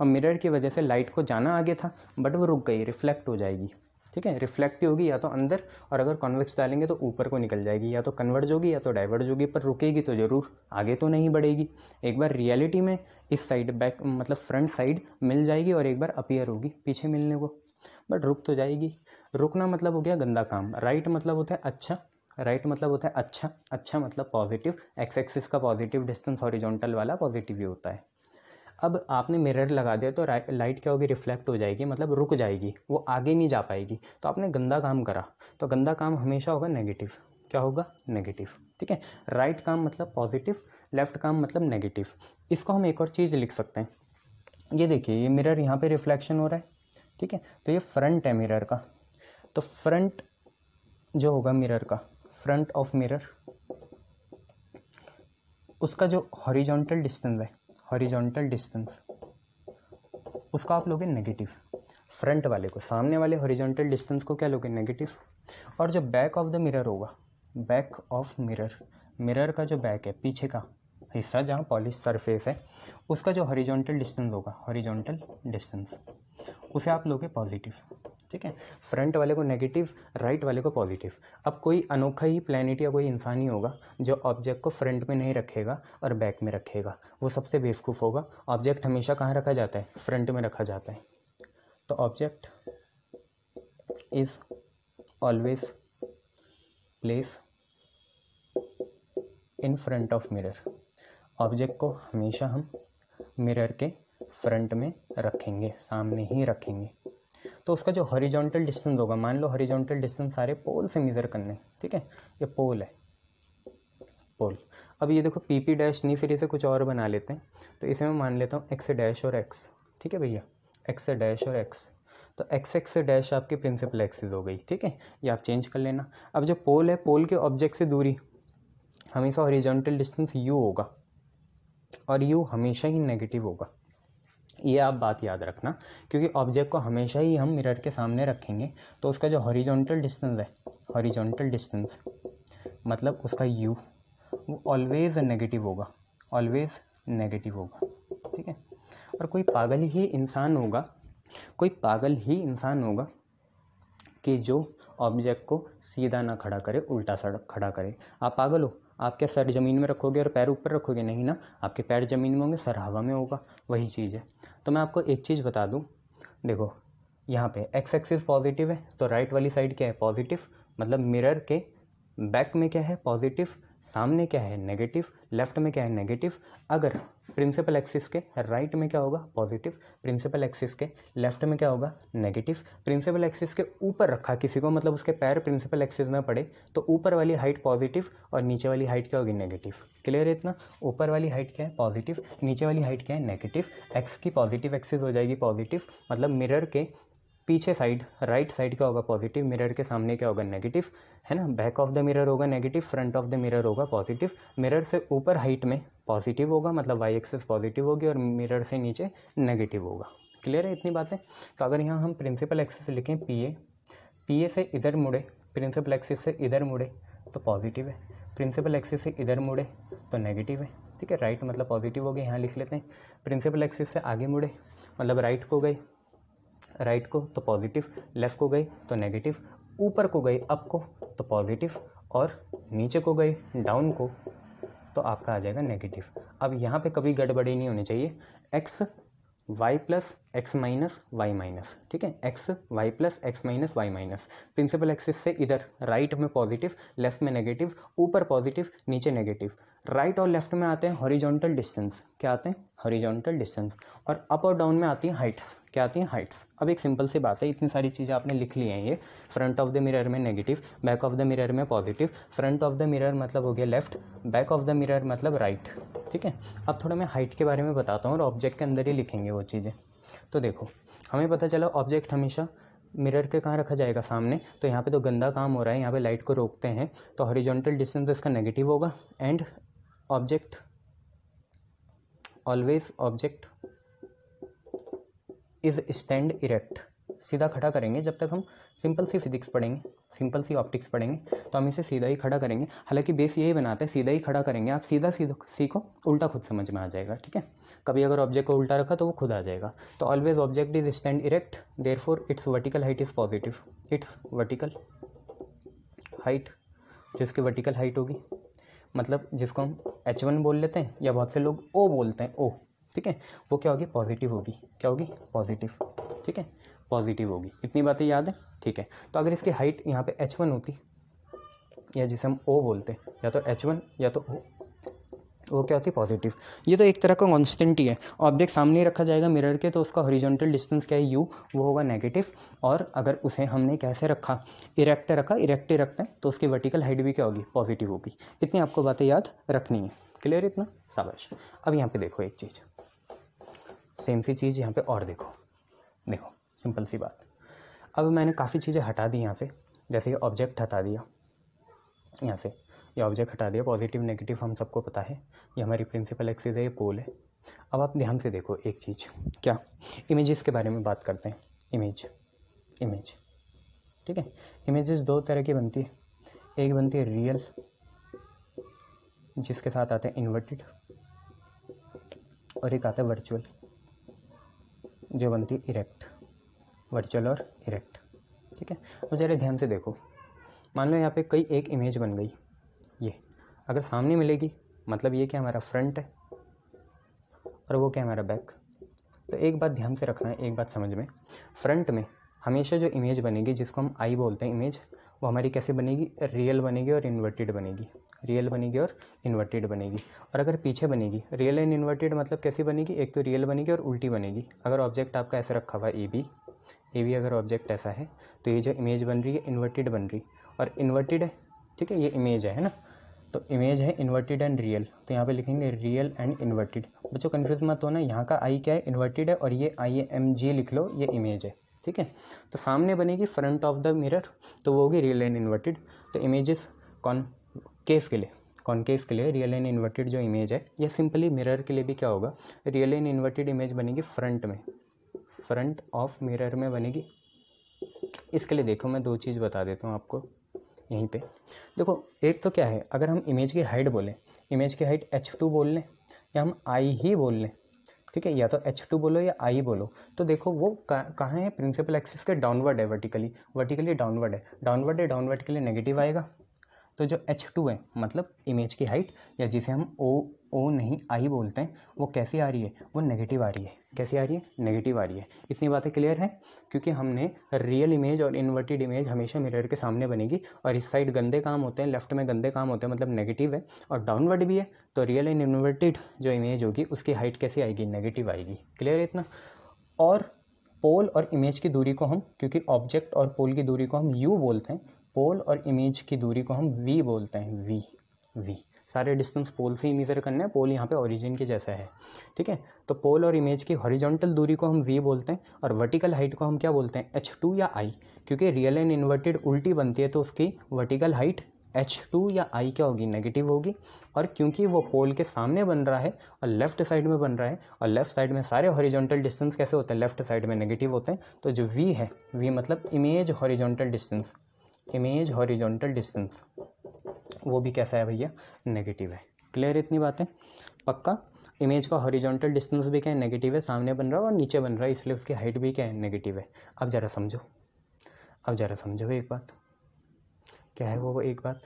और मिरर की वजह से लाइट को जाना आगे था बट वो रुक गई रिफ्लेक्ट हो जाएगी ठीक है रिफ्लेक्टिव होगी या तो अंदर और अगर कॉन्वेक्स डालेंगे तो ऊपर को निकल जाएगी या तो कन्वर्ज होगी या तो डाइवर्ज होगी पर रुकेगी तो ज़रूर आगे तो नहीं बढ़ेगी एक बार रियलिटी में इस साइड बैक मतलब फ्रंट साइड मिल जाएगी और एक बार अपियर होगी पीछे मिलने को बट रुक तो जाएगी रुकना मतलब हो गया गंदा काम राइट मतलब होता है अच्छा राइट मतलब होता है अच्छा अच्छा मतलब पॉजिटिव एक्स एक्सिस का पॉजिटिव डिस्टेंस हॉरिजॉन्टल वाला पॉजिटिव ही होता है अब आपने मिरर लगा दिया तो लाइट क्या होगी रिफ्लेक्ट हो जाएगी मतलब रुक जाएगी वो आगे नहीं जा पाएगी तो आपने गंदा काम करा तो गंदा काम हमेशा होगा नेगेटिव क्या होगा नेगेटिव ठीक है राइट काम मतलब पॉजिटिव लेफ्ट काम मतलब नेगेटिव इसको हम एक और चीज़ लिख सकते हैं ये देखिए ये मिरर यहाँ पे रिफ्लेक्शन हो रहा है ठीक है तो ये फ्रंट है मिरर का तो फ्रंट जो होगा मिरर का फ्रंट ऑफ मिरर उसका जो हॉरिजॉन्टल डिस्टेंस है हॉरिजॉन्टल डिस्टेंस उसका आप लोगे नेगेटिव फ्रंट वाले को सामने वाले हॉरिजॉन्टल डिस्टेंस को क्या लोगे नेगेटिव और जो बैक ऑफ द मिरर होगा बैक ऑफ मिरर मिरर का जो बैक है पीछे का हिस्सा जहाँ पॉलिश सरफेस है उसका जो हॉरिजॉन्टल डिस्टेंस होगा हॉरिजॉन्टल डिस्टेंस उसे आप लोगे पॉजिटिव ठीक है फ्रंट वाले को नेगेटिव राइट वाले को पॉजिटिव अब कोई अनोखा ही प्लानिट या कोई इंसान ही होगा जो ऑब्जेक्ट को फ्रंट में नहीं रखेगा और बैक में रखेगा वो सबसे बेवकूफ़ होगा ऑब्जेक्ट हमेशा कहाँ रखा जाता है फ्रंट में रखा जाता है तो object is always place in front of mirror object को हमेशा हम मिरर के फ्रंट में रखेंगे सामने ही रखेंगे तो उसका जो हॉरिजॉन्टल डिस्टेंस होगा मान लो हॉरिजॉन्टल डिस्टेंस सारे पोल से मेज़र करने ठीक है ये पोल है पोल अब ये देखो पी पी डैश नहीं फिर इसे कुछ और बना लेते हैं तो इसे मैं मान लेता हूँ एक्स डैश और एक्स ठीक है भैया एक्स डैश और एक्स तो एक्स एक्स डैश आपकी प्रिंसिपल एक्सिस हो गई ठीक है ये आप चेंज कर लेना अब जो पोल है पोल के ऑब्जेक्ट से दूरी हमेशा हॉरिजॉन्टल डिस्टेंस यू होगा और यू हमेशा ही नेगेटिव होगा ये आप बात याद रखना क्योंकि ऑब्जेक्ट को हमेशा ही हम मिरर के सामने रखेंगे तो उसका जो हॉरिजॉन्टल डिस्टेंस है हॉरिजॉन्टल डिस्टेंस मतलब उसका यू वो ऑलवेज़ नेगेटिव होगा ऑलवेज़ नेगेटिव होगा ठीक है और कोई पागल ही इंसान होगा कोई पागल ही इंसान होगा कि जो ऑब्जेक्ट को सीधा ना खड़ा करे उल्टा सड़क खड़ा करे आप पागल हो आपके सर ज़मीन में रखोगे और पैर ऊपर रखोगे नहीं ना आपके पैर ज़मीन में होंगे सर हवा में होगा वही चीज़ है तो मैं आपको एक चीज़ बता दूँ देखो यहाँ पे x एक्सिस पॉजिटिव है तो राइट वाली साइड क्या है पॉजिटिव मतलब मिरर के बैक में क्या है पॉजिटिव सामने क्या है नेगेटिव लेफ्ट में क्या है नेगेटिव अगर प्रिंसिपल एक्सिस के राइट में क्या होगा पॉजिटिव प्रिंसिपल एक्सिस के लेफ्ट में क्या होगा नेगेटिव प्रिंसिपल एक्सिस के ऊपर रखा किसी को मतलब उसके पैर प्रिंसिपल एक्सिस में पड़े तो ऊपर वाली हाइट पॉजिटिव और नीचे वाली हाइट क्या होगी नेगेटिव क्लियर है इतना ऊपर वाली हाइट क्या है पॉजिटिव नीचे वाली हाइट क्या है नेगेटिव एक्स की पॉजिटिव एक्सिस हो जाएगी पॉजिटिव मतलब मिरर के पीछे साइड राइट साइड क्या होगा पॉजिटिव मिरर के सामने क्या होगा नेगेटिव है ना बैक ऑफ द मिरर होगा negative front of the mirror होगा पॉजिटिव मिरर से ऊपर हाइट में पॉजिटिव होगा मतलब वाई एक्सेस पॉजिटिव होगी और मिरर से नीचे नेगेटिव होगा क्लियर है इतनी बातें तो अगर यहाँ हम प्रिंसिपल एक्सेस लिखें पी ए पी ए से इधर मुड़े प्रिंसिपल एक्सेस से इधर मुड़े तो पॉजिटिव है प्रिंसिपल एक्सेस से इधर मुड़े तो नेगेटिव है ठीक है राइट मतलब पॉजिटिव हो गया यहाँ लिख लेते हैं प्रिंसिपल एक्सेस से आगे मुड़े मतलब राइट को गए राइट को तो पॉजिटिव लेफ़्ट को गई तो नेगेटिव ऊपर को गई अप को तो पॉजिटिव और नीचे को गई डाउन को तो आपका आ जाएगा नेगेटिव अब यहाँ पे कभी गड़बड़ी नहीं होनी चाहिए X Y plus X minus Y minus ठीक है X Y plus X minus Y minus principal axis से इधर राइट में पॉजिटिव लेफ्ट में नेगेटिव ऊपर पॉजिटिव नीचे नेगेटिव राइट और लेफ्ट में आते हैं हॉरिजॉन्टल डिस्टेंस क्या आते हैं हॉरिजॉन्टल डिस्टेंस और अप और डाउन में आती हैं हाइट्स क्या आती हैं हाइट्स अब एक सिंपल सी बात है इतनी सारी चीज़ें आपने लिख ली हैं ये फ्रंट ऑफ द मिरर में negative back of the mirror में positive front of the mirror मतलब हो गया left back of the mirror मतलब राइट ठीक है अब थोड़ा मैं हाइट के बारे में बताता हूँ और ऑब्जेक्ट के अंदर ही लिखेंगे वो चीज़ें तो देखो हमें पता चला ऑब्जेक्ट हमेशा मिरर के कहाँ रखा जाएगा सामने तो यहाँ पे तो गंदा काम हो रहा है यहाँ पे लाइट को रोकते हैं तो हॉरिजॉन्टल डिस्टेंस इसका नेगेटिव होगा and object always object is stand erect सीधा खड़ा करेंगे जब तक हम सिंपल सी फिजिक्स पढ़ेंगे सिंपल सी ऑप्टिक्स पढ़ेंगे तो हम इसे सीधा ही खड़ा करेंगे हालांकि बेस यही बनाते हैं सीधा ही खड़ा करेंगे आप सीधा सीधा सीखो उल्टा खुद समझ में आ जाएगा ठीक है कभी अगर ऑब्जेक्ट को उल्टा रखा तो वो खुद आ जाएगा तो always object is stand erect therefore it's vertical height is positive it's vertical height जिसकी वर्टिकल हाइट होगी मतलब जिसको हम एच वन बोल लेते हैं या बहुत से लोग ओ बोलते हैं ओ ठीक है वो क्या होगी पॉजिटिव होगी क्या होगी पॉजिटिव ठीक है पॉजिटिव होगी इतनी बातें याद है ठीक है तो अगर इसकी हाइट यहाँ पे एच वन होती या जिसे हम ओ बोलते हैं या तो एच वन या तो ओ वो क्या होती है पॉजिटिव ये तो एक तरह का कॉन्स्टेंट ही है ऑब्जेक्ट सामने रखा जाएगा मिरर के तो उसका हॉरिजॉन्टल डिस्टेंस क्या है यू वो होगा नेगेटिव और अगर उसे हमने कैसे रखा इरेक्ट रखा इरेक्ट रखते हैं तो उसकी वर्टिकल हाइट भी क्या होगी पॉजिटिव होगी इतनी आपको बातें याद रखनी है क्लियर इतना साबाश अब यहाँ पर देखो एक चीज़ सेम सी चीज़ यहाँ पर और देखो देखो सिंपल सी बात अब मैंने काफ़ी चीज़ें हटा दी यहाँ से जैसे ऑब्जेक्ट हटा दिया यहाँ से ये ऑब्जेक्ट हटा दिया पॉजिटिव नेगेटिव हम सबको पता है ये हमारी प्रिंसिपल एक्सिस है ये पोल है अब आप ध्यान से देखो एक चीज़ क्या इमेजेस के बारे में बात करते हैं इमेज इमेज ठीक है इमेजेस दो तरह की बनती है एक बनती है रियल जिसके साथ आते हैं इन्वर्टेड और एक आता है वर्चुअल जो बनती है इरेक्ट वर्चुअल और इरेक्ट ठीक है अब जरा ध्यान से देखो मान लो यहाँ पे कई एक इमेज बन गई ये अगर सामने मिलेगी मतलब ये क्या हमारा फ्रंट है और वो क्या हमारा बैक तो एक बात ध्यान से रखना है एक बात समझ में फ्रंट में हमेशा जो इमेज बनेगी जिसको हम आई बोलते हैं इमेज वो हमारी कैसे बनेगी रियल बनेगी और इन्वर्टेड बनेगी रियल बनेगी और इन्वर्टेड बनेगी और अगर पीछे बनेगी रियल एंड इन्वर्टेड मतलब कैसी बनेगी एक तो रियल बनेगी और उल्टी बनेगी अगर ऑब्जेक्ट आपका ऐसा रखा हुआ ए बी ए बी अगर ऑब्जेक्ट ऐसा है तो ये जो इमेज बन रही है इन्वर्टेड बन रही और इन्वर्टेड है ठीक है ये इमेज है ना तो इमेज है इन्वर्टेड एंड रियल तो यहाँ पे लिखेंगे रियल एंड इन्वर्टेड बच्चों कन्फ्यूज मत होना यहाँ का आई क्या है इन्वर्टेड है और ये आई एम जी लिख लो ये इमेज है ठीक है तो सामने बनेगी फ्रंट ऑफ द मिरर तो वो होगी रियल एंड इन्वर्टेड तो इमेज़ कॉन केफ के लिए कॉन्केव के लिए रियल एंड इन्वर्टेड जो इमेज है या सिंपली मिरर के लिए भी क्या होगा रियल एंड इन्वर्टेड इमेज बनेगी फ्रंट में फ्रंट ऑफ मिरर में बनेगी इसके लिए देखो मैं दो चीज़ बता देता हूँ आपको यहीं पे देखो एक तो क्या है अगर हम इमेज की हाइट बोलें इमेज की हाइट एच टू बोल लें या हम आई ही बोल लें ठीक है या तो एच टू बोलो या आई बोलो तो देखो वो कहाँ है प्रिंसिपल एक्सिस के डाउनवर्ड है वर्टिकली वर्टिकली डाउनवर्ड है डाउनवर्ड है डाउनवर्ड के लिए नेगेटिव आएगा तो जो एच टू है मतलब इमेज की हाइट या जिसे हम ओ ओ नहीं आई बोलते हैं वो कैसी आ रही है वो नेगेटिव आ रही है कैसी आ रही है नेगेटिव आ रही है इतनी बातें क्लियर हैं क्योंकि हमने रियल इमेज और इन्वर्टेड इमेज हमेशा मिरर के सामने बनेगी और इस साइड गंदे काम होते हैं लेफ्ट में गंदे काम होते हैं मतलब नेगेटिव है और डाउनवर्ड भी है तो रियल एंड इन्वर्टेड जो इमेज होगी उसकी हाइट कैसी आएगी नेगेटिव आएगी क्लियर है इतना और पोल और इमेज की दूरी को हम क्योंकि ऑब्जेक्ट और पोल की दूरी को हम यू बोलते हैं पोल और इमेज की दूरी को हम वी बोलते हैं वी वी सारे डिस्टेंस पोल से ही मीज़र करना है पोल यहाँ पे ओरिजिन के जैसा है ठीक है तो पोल और इमेज की हॉरिजॉन्टल दूरी को हम वी बोलते हैं और वर्टिकल हाइट को हम क्या बोलते हैं एच टू या आई क्योंकि रियल एंड इन्वर्टेड उल्टी बनती है तो उसकी वर्टिकल हाइट एच टू या आई क्या होगी नेगेटिव होगी और क्योंकि वो पोल के सामने बन रहा है और लेफ्ट साइड में बन रहा है और लेफ्ट साइड में सारे हॉरिजॉन्टल डिस्टेंस कैसे होते हैं लेफ्ट साइड में नेगेटिव होते हैं तो जो वी है वी मतलब image horizontal distance image horizontal distance वो भी कैसा है भैया नेगेटिव है क्लियर इतनी बातें पक्का इमेज का हॉरिजॉन्टल डिस्टेंस भी क्या है नेगेटिव है सामने बन रहा है और नीचे बन रहा है इसलिए उसकी हाइट भी क्या है नेगेटिव है अब ज़रा समझो अब ज़रा समझो एक बात क्या है वो एक बात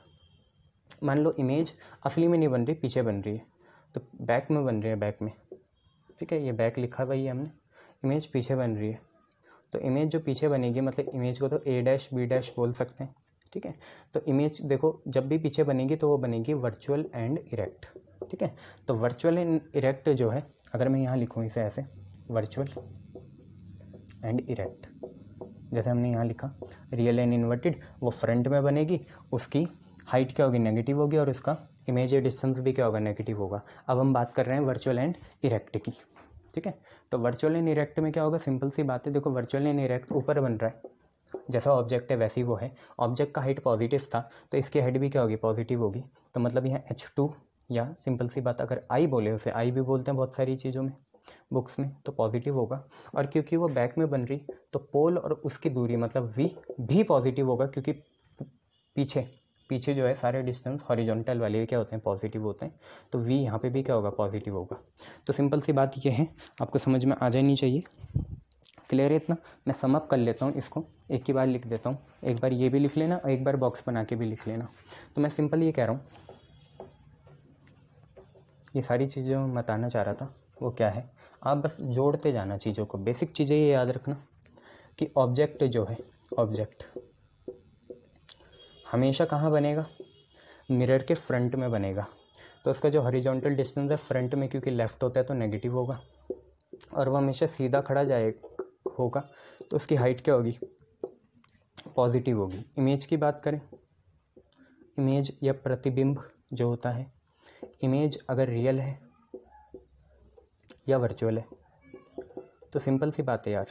मान लो इमेज असली में नहीं बन रही पीछे बन रही है तो बैक में बन रही है बैक में ठीक है ये बैक लिखा भैया हमने इमेज पीछे बन रही है तो इमेज जो पीछे बनेगी मतलब इमेज को तो ए डैश बी डैश बोल सकते हैं ठीक है तो इमेज देखो जब भी पीछे बनेगी तो वो बनेगी वर्चुअल एंड इरेक्ट ठीक है तो वर्चुअल एंड इरेक्ट जो है अगर मैं यहाँ लिखूँ इसे ऐसे वर्चुअल एंड इरेक्ट जैसे हमने यहाँ लिखा रियल एंड इन्वर्टेड वो फ्रंट में बनेगी उसकी हाइट क्या होगी नेगेटिव होगी और उसका इमेज डिस्टेंस भी क्या होगा नेगेटिव होगा अब हम बात कर रहे हैं वर्चुअल एंड इरेक्ट की ठीक है तो वर्चुअल एंड इरेक्ट में क्या होगा सिंपल सी बात है देखो वर्चुअल एंड इरेक्ट ऊपर बन रहा है जैसा ऑब्जेक्ट है वैसी वो है ऑब्जेक्ट का हाइट पॉजिटिव था तो इसकी हाइट भी क्या होगी पॉजिटिव होगी तो मतलब यहाँ एच टू या सिंपल सी बात अगर आई बोले उसे आई भी बोलते हैं बहुत सारी चीज़ों में बुक्स में तो पॉजिटिव होगा और क्योंकि वो बैक में बन रही तो पोल और उसकी दूरी मतलब वी भी पॉजिटिव होगा क्योंकि पीछे पीछे जो है सारे डिस्टेंस हॉरिजॉन्टल वाले क्या होते हैं पॉजिटिव होते हैं तो वी यहाँ पे भी क्या होगा पॉजिटिव होगा तो सिंपल सी बात ये है आपको समझ में आ जानी चाहिए क्लियर है इतना मैं समअप कर लेता हूँ इसको एक ही बार लिख देता हूँ एक बार ये भी लिख लेना और एक बार बॉक्स बना के भी लिख लेना तो मैं सिंपल ये कह रहा हूँ ये सारी चीज़ें मैं बताना चाह रहा था वो क्या है आप बस जोड़ते जाना चीज़ों को बेसिक चीज़ें ये याद रखना कि ऑब्जेक्ट जो है ऑब्जेक्ट हमेशा कहाँ बनेगा मिरर के फ्रंट में बनेगा तो उसका जो हॉरिजॉन्टल डिस्टेंस है फ्रंट में क्योंकि लेफ़्ट होता है तो नेगेटिव होगा और वह हमेशा सीधा खड़ा जाए होगा तो उसकी हाइट क्या होगी पॉजिटिव होगी इमेज की बात करें इमेज या प्रतिबिंब जो होता है इमेज अगर रियल है या वर्चुअल है तो सिंपल सी बात है यार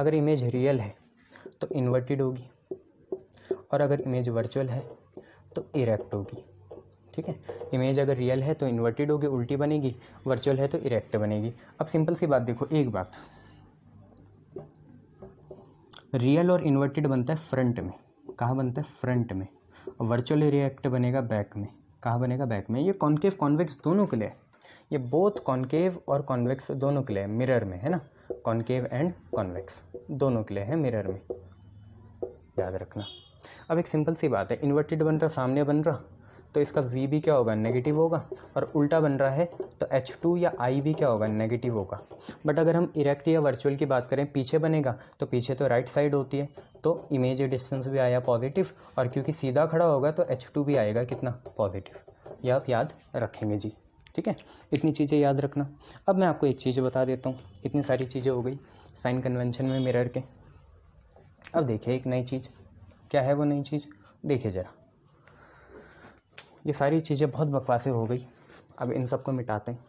अगर इमेज रियल है तो इन्वर्टेड होगी और अगर इमेज वर्चुअल है तो इरेक्ट होगी ठीक है इमेज अगर रियल है तो इन्वर्टेड होगी उल्टी बनेगी वर्चुअल है तो इरेक्ट बनेगी अब सिंपल सी बात देखो एक बात रियल और इन्वर्टेड बनता है फ्रंट में कहाँ बनता है फ्रंट में वर्चुअल रिएक्ट बनेगा बैक में कहाँ बनेगा बैक में ये कॉन्केव कॉन्वेक्स दोनों के लिए ये बोथ कॉन्केव और कॉन्वेक्स दोनों के लिए मिरर में है ना कॉन्केव एंड कॉन्वेक्स दोनों के लिए है मिरर में याद रखना अब एक सिंपल सी बात है इन्वर्टेड बन रहा सामने बन रहा तो इसका वी भी क्या होगा नेगेटिव होगा और उल्टा बन रहा है तो एच टू या आई भी क्या होगा नेगेटिव होगा बट अगर हम इरेक्ट या वर्चुअल की बात करें पीछे बनेगा तो पीछे तो राइट साइड होती है तो इमेज डिस्टेंस भी आया पॉजिटिव और क्योंकि सीधा खड़ा होगा तो एच टू भी आएगा कितना पॉजिटिव यह आप याद रखेंगे जी ठीक है इतनी चीज़ें याद रखना अब मैं आपको एक चीज़ बता देता हूँ इतनी सारी चीज़ें हो गई साइन कन्वेंशन में मिरर के अब देखिए एक नई चीज़ क्या है वो नई चीज़ देखिए ज़रा ये सारी चीज़ें बहुत बकवासी हो गई अब इन सबको मिटाते हैं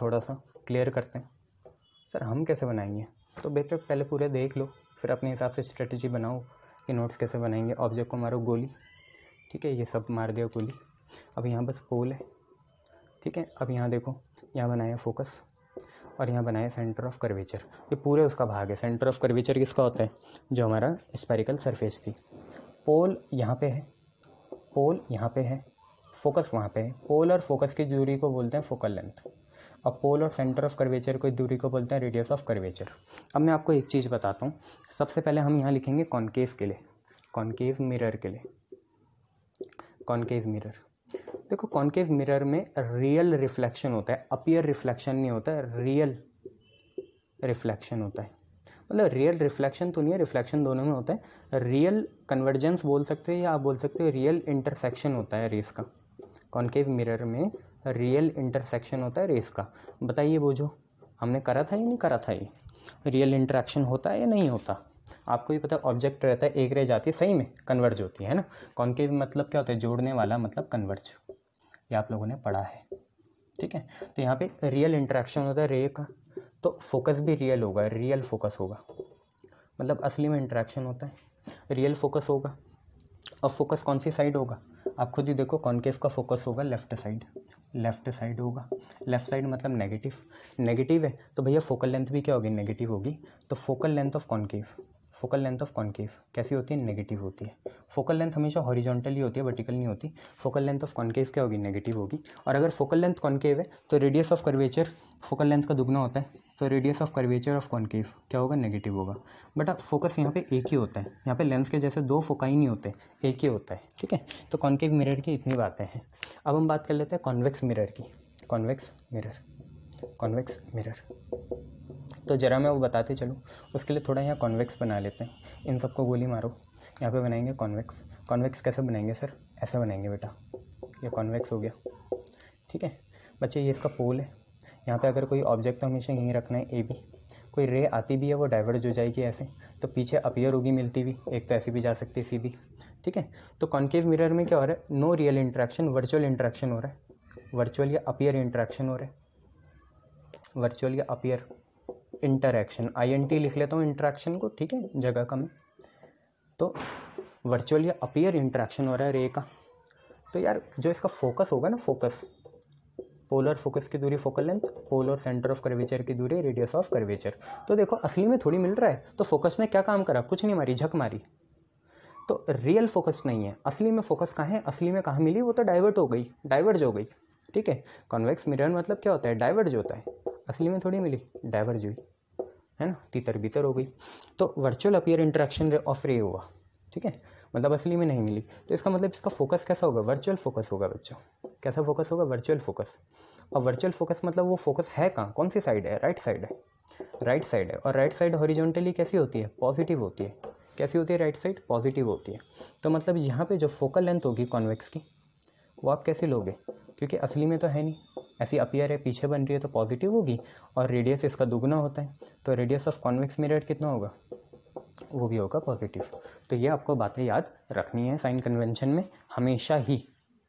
थोड़ा सा क्लियर करते हैं सर हम कैसे बनाएंगे तो बेहतर पहले पूरे देख लो फिर अपने हिसाब से स्ट्रेटजी बनाओ कि नोट्स कैसे बनाएंगे ऑब्जेक्ट को मारो गोली ठीक है ये सब मार दिया गोली अब यहाँ बस पोल है ठीक है अब यहाँ देखो यहाँ बनाया फोकस और यहाँ बनाया सेंटर ऑफ कर्वेचर ये पूरे उसका भाग है सेंटर ऑफ कर्वेचर किसका होता है जो हमारा स्पेरिकल सरफेस थी पोल यहाँ पे है पोल यहाँ पे है फोकस वहाँ पे है पोल और फोकस की दूरी को बोलते हैं फोकल लेंथ अब पोल और सेंटर ऑफ कर्वेचर की दूरी को बोलते हैं रेडियस ऑफ कर्वेचर अब मैं आपको एक चीज़ बताता हूँ सबसे पहले हम यहाँ लिखेंगे कॉन्केव के लिए कॉन्केव मिरर के लिए कॉन्केव मिरर देखो कॉन्केव मिरर में रियल रिफ्लेक्शन होता है अपियर रिफ्लेक्शन नहीं होता है रियल रिफ्लेक्शन होता है मतलब रियल रिफ्लेक्शन तो नहीं है रिफ्लेक्शन दोनों में होता है रियल कन्वर्जेंस बोल सकते हो या आप बोल सकते हो रियल इंटरसेक्शन होता है रेस का कॉन्केव मिरर में रियल इंटरसेक्शन होता है रेस का बताइए बोझो हमने करा था या नहीं करा था ये रियल इंटरेक्शन होता है या नहीं होता आपको भी पता ऑब्जेक्ट रहता है एक रह जाती है सही में कन्वर्ज होती है ना कॉन्केव मतलब क्या होता है जोड़ने वाला मतलब कन्वर्ज ये आप लोगों ने पढ़ा है ठीक है तो यहाँ पे रियल इंट्रैक्शन होता है रे का तो फोकस भी रियल होगा रियल फोकस होगा मतलब असली में इंट्रैक्शन होता है रियल फोकस होगा और फोकस कौन सी साइड होगा आप खुद ही देखो कॉन्केव का फोकस होगा लेफ्ट साइड लेफ्ट साइड होगा लेफ्ट साइड मतलब नेगेटिव नेगेटिव है तो भैया फोकल लेंथ भी क्या होगी नेगेटिव होगी तो focal length of concave focal length of concave कैसी होती है नेगेटिव होती है फोकल लेंथ हमेशा ही होती है वर्टिकल नहीं होती फोकल लेंथ ऑफ कॉन्केव क्या होगी नेगेटिव होगी और अगर फोकल लेंथ कॉन्केव है तो radius of curvature focal length का दुगना होता है तो radius of curvature of concave क्या होगा नेगेटिव होगा बट फोकस यहाँ पे एक ही होता है यहाँ पे लेंस के जैसे दो फोकाई नहीं होते एक ही होता है ठीक है तो कॉन्केव मिरर की इतनी बातें हैं अब हम बात कर लेते हैं कॉन्वेक्स मिरर की कॉन्वेक्स मिरर कॉन्वेक्स मिरर तो ज़रा मैं वो बताते चलूँ उसके लिए थोड़ा यहाँ कॉन्वेक्स बना लेते हैं इन सबको गोली मारो यहाँ पे बनाएंगे कॉन्वेक्स कॉन्वेक्स कैसे बनाएंगे सर ऐसे बनाएंगे बेटा ये कॉन्वेक्स हो गया ठीक है बच्चे ये इसका पोल है यहाँ पे अगर कोई ऑब्जेक्ट तो हमेशा यहीं रखना है ए बी कोई रे आती भी है वो डाइवर्ट हो जाएगी ऐसे तो पीछे अपियर होगी मिलती भी एक तो ऐसी भी जा सकती है सीधी ठीक है तो कॉन्केव मिरर में क्या हो रहा है no real interaction virtual interaction हो रहा है वर्चुअल या अपियर इंट्रैक्शन हो रहा है वर्चुअल या appear interaction I N T लिख लेता हूँ इंटरेक्शन को ठीक है जगह का मैं तो वर्चुअल या अपियर इंटरेक्शन हो रहा है रे का तो यार जो इसका फोकस होगा ना फोकस पोलर फोकस की दूरी focal length polar centre of curvature की दूरी रेडियस ऑफ कर्वेचर तो देखो असली में थोड़ी मिल रहा है तो फोकस ने क्या काम करा कुछ नहीं मारी झक मारी तो रियल फोकस नहीं है असली में फोकस कहाँ है असली में कहाँ मिली वो तो डाइवर्ट हो गई डाइवर्ज हो गई ठीक है कॉन्वेक्स मिरर मतलब क्या होता है डाइवर्ज होता है असली में थोड़ी मिली डाइवर्ज हुई है ना तीतर बीतर हो गई तो वर्चुअल अपीयर इंट्रैक्शन ऑफ रे हुआ ठीक है मतलब असली में नहीं मिली तो इसका मतलब इसका फोकस कैसा होगा वर्चुअल फोकस होगा बच्चों कैसा फोकस होगा वर्चुअल फोकस और वर्चुअल फोकस मतलब वो फोकस है कहाँ कौन सी साइड है राइट साइड है राइट साइड है और राइट साइड हॉरिजॉन्टली कैसी होती है पॉजिटिव होती है कैसी होती है राइट साइड पॉजिटिव होती है तो मतलब यहाँ पे जो फोकल लेंथ होगी कॉन्वेक्स की वो आप कैसे लोगे क्योंकि असली में तो है नहीं ऐसी अपियर है पीछे बन रही है तो पॉजिटिव होगी और रेडियस इसका दुगना होता है तो रेडियस ऑफ कॉन्वेक्स मिरर कितना होगा वो भी होगा पॉजिटिव तो ये आपको बातें याद रखनी है साइन कन्वेंशन में हमेशा ही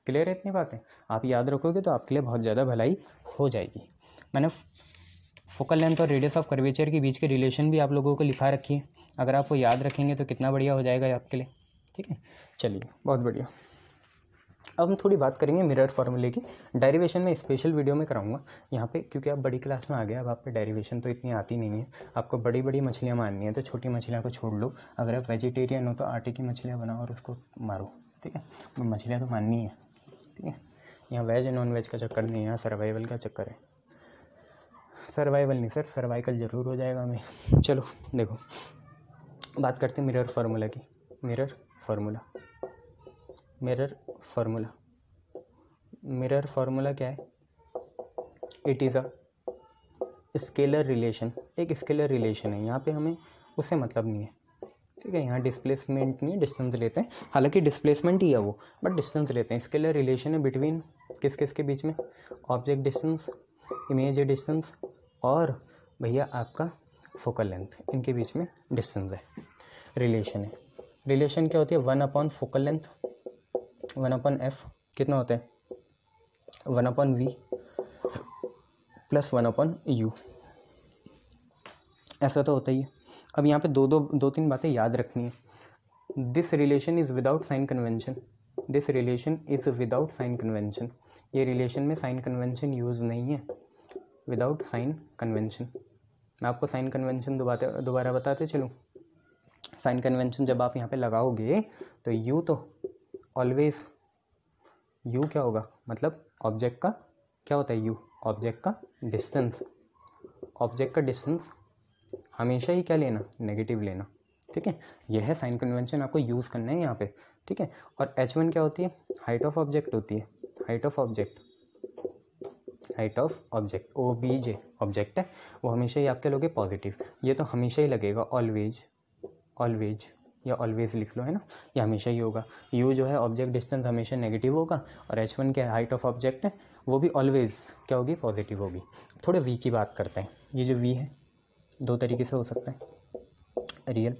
क्लियर है इतनी बातें आप याद रखोगे तो आपके लिए बहुत ज़्यादा भलाई हो जाएगी मैंने फोकल लेंथ और रेडियस ऑफ कर्वेचर के बीच के रिलेशन भी आप लोगों को लिखा रखी है अगर आप वो याद रखेंगे तो कितना बढ़िया हो जाएगा आपके लिए ठीक है चलिए बहुत बढ़िया अब हम थोड़ी बात करेंगे मिरर फार्मूले की डेरिवेशन में स्पेशल वीडियो में कराऊंगा यहाँ पे क्योंकि आप बड़ी क्लास में आ गए अब आप पे डेरिवेशन तो इतनी आती नहीं है आपको बड़ी बड़ी मछलियाँ माननी है तो छोटी मछलियाँ को छोड़ लो अगर आप वेजिटेरियन हो तो आटे की मछलियाँ बनाओ और उसको मारो ठीक है मछलियाँ तो माननी है ठीक है यहाँ वेज एंड नॉन वेज का चक्कर नहीं है यहाँ सर्वाइवल का चक्कर है सर्वाइवल नहीं सर सर्वाइकल ज़रूर हो जाएगा हमें चलो देखो बात करते हैं मिरर फार्मूला की mirror formula mirror formula mirror formula क्या है it is a scalar relation एक स्केलर रिलेशन है यहाँ पे हमें उससे मतलब नहीं है ठीक है यहाँ डिस्प्लेसमेंट नहीं डिस्टेंस लेते हैं हालांकि डिस्प्लेसमेंट ही है वो बट डिस्टेंस लेते हैं स्केलर रिलेशन है बिटवीन किस किस के बीच में ऑब्जेक्ट डिस्टेंस इमेज डिस्टेंस और भैया आपका फोकल लेंथ इनके बीच में डिस्टेंस है रिलेशन है रिलेशन क्या होती है one upon focal length one upon f कितना होता है one upon v plus one upon u ऐसा तो होता ही है अब यहाँ पे दो दो दो तीन बातें याद रखनी है this relation is without sign convention this relation is without sign convention ये रिलेशन में साइन कन्वेंशन यूज़ नहीं है विदाउट साइन कन्वेंशन मैं आपको साइन कन्वेंशन दोबारा दोबारा बताते चलूँ साइन कन्वेंशन जब आप यहाँ पे लगाओगे तो यू तो ऑलवेज यू क्या होगा मतलब ऑब्जेक्ट का क्या होता है यू ऑब्जेक्ट का डिस्टेंस ऑब्जेक्ट का डिस्टेंस हमेशा ही क्या लेना नेगेटिव लेना ठीक है यह है साइन कन्वेंशन आपको यूज़ करना है यहाँ पे ठीक है और एच वन क्या होती है हाइट ऑफ ऑब्जेक्ट होती है height of object height of object O B J object है वो हमेशा ही आपके लोगे पॉजिटिव ये तो हमेशा ही लगेगा ऑलवेज ऑलवेज या ऑलवेज लिख लो है ना ये हमेशा ही होगा यू जो है ऑब्जेक्ट डिस्टेंस हमेशा नेगेटिव होगा और एच वन के हाइट ऑफ ऑब्जेक्ट है वो भी ऑलवेज क्या होगी पॉजिटिव होगी थोड़े वी की बात करते हैं ये जो वी है दो तरीके से हो सकता है रियल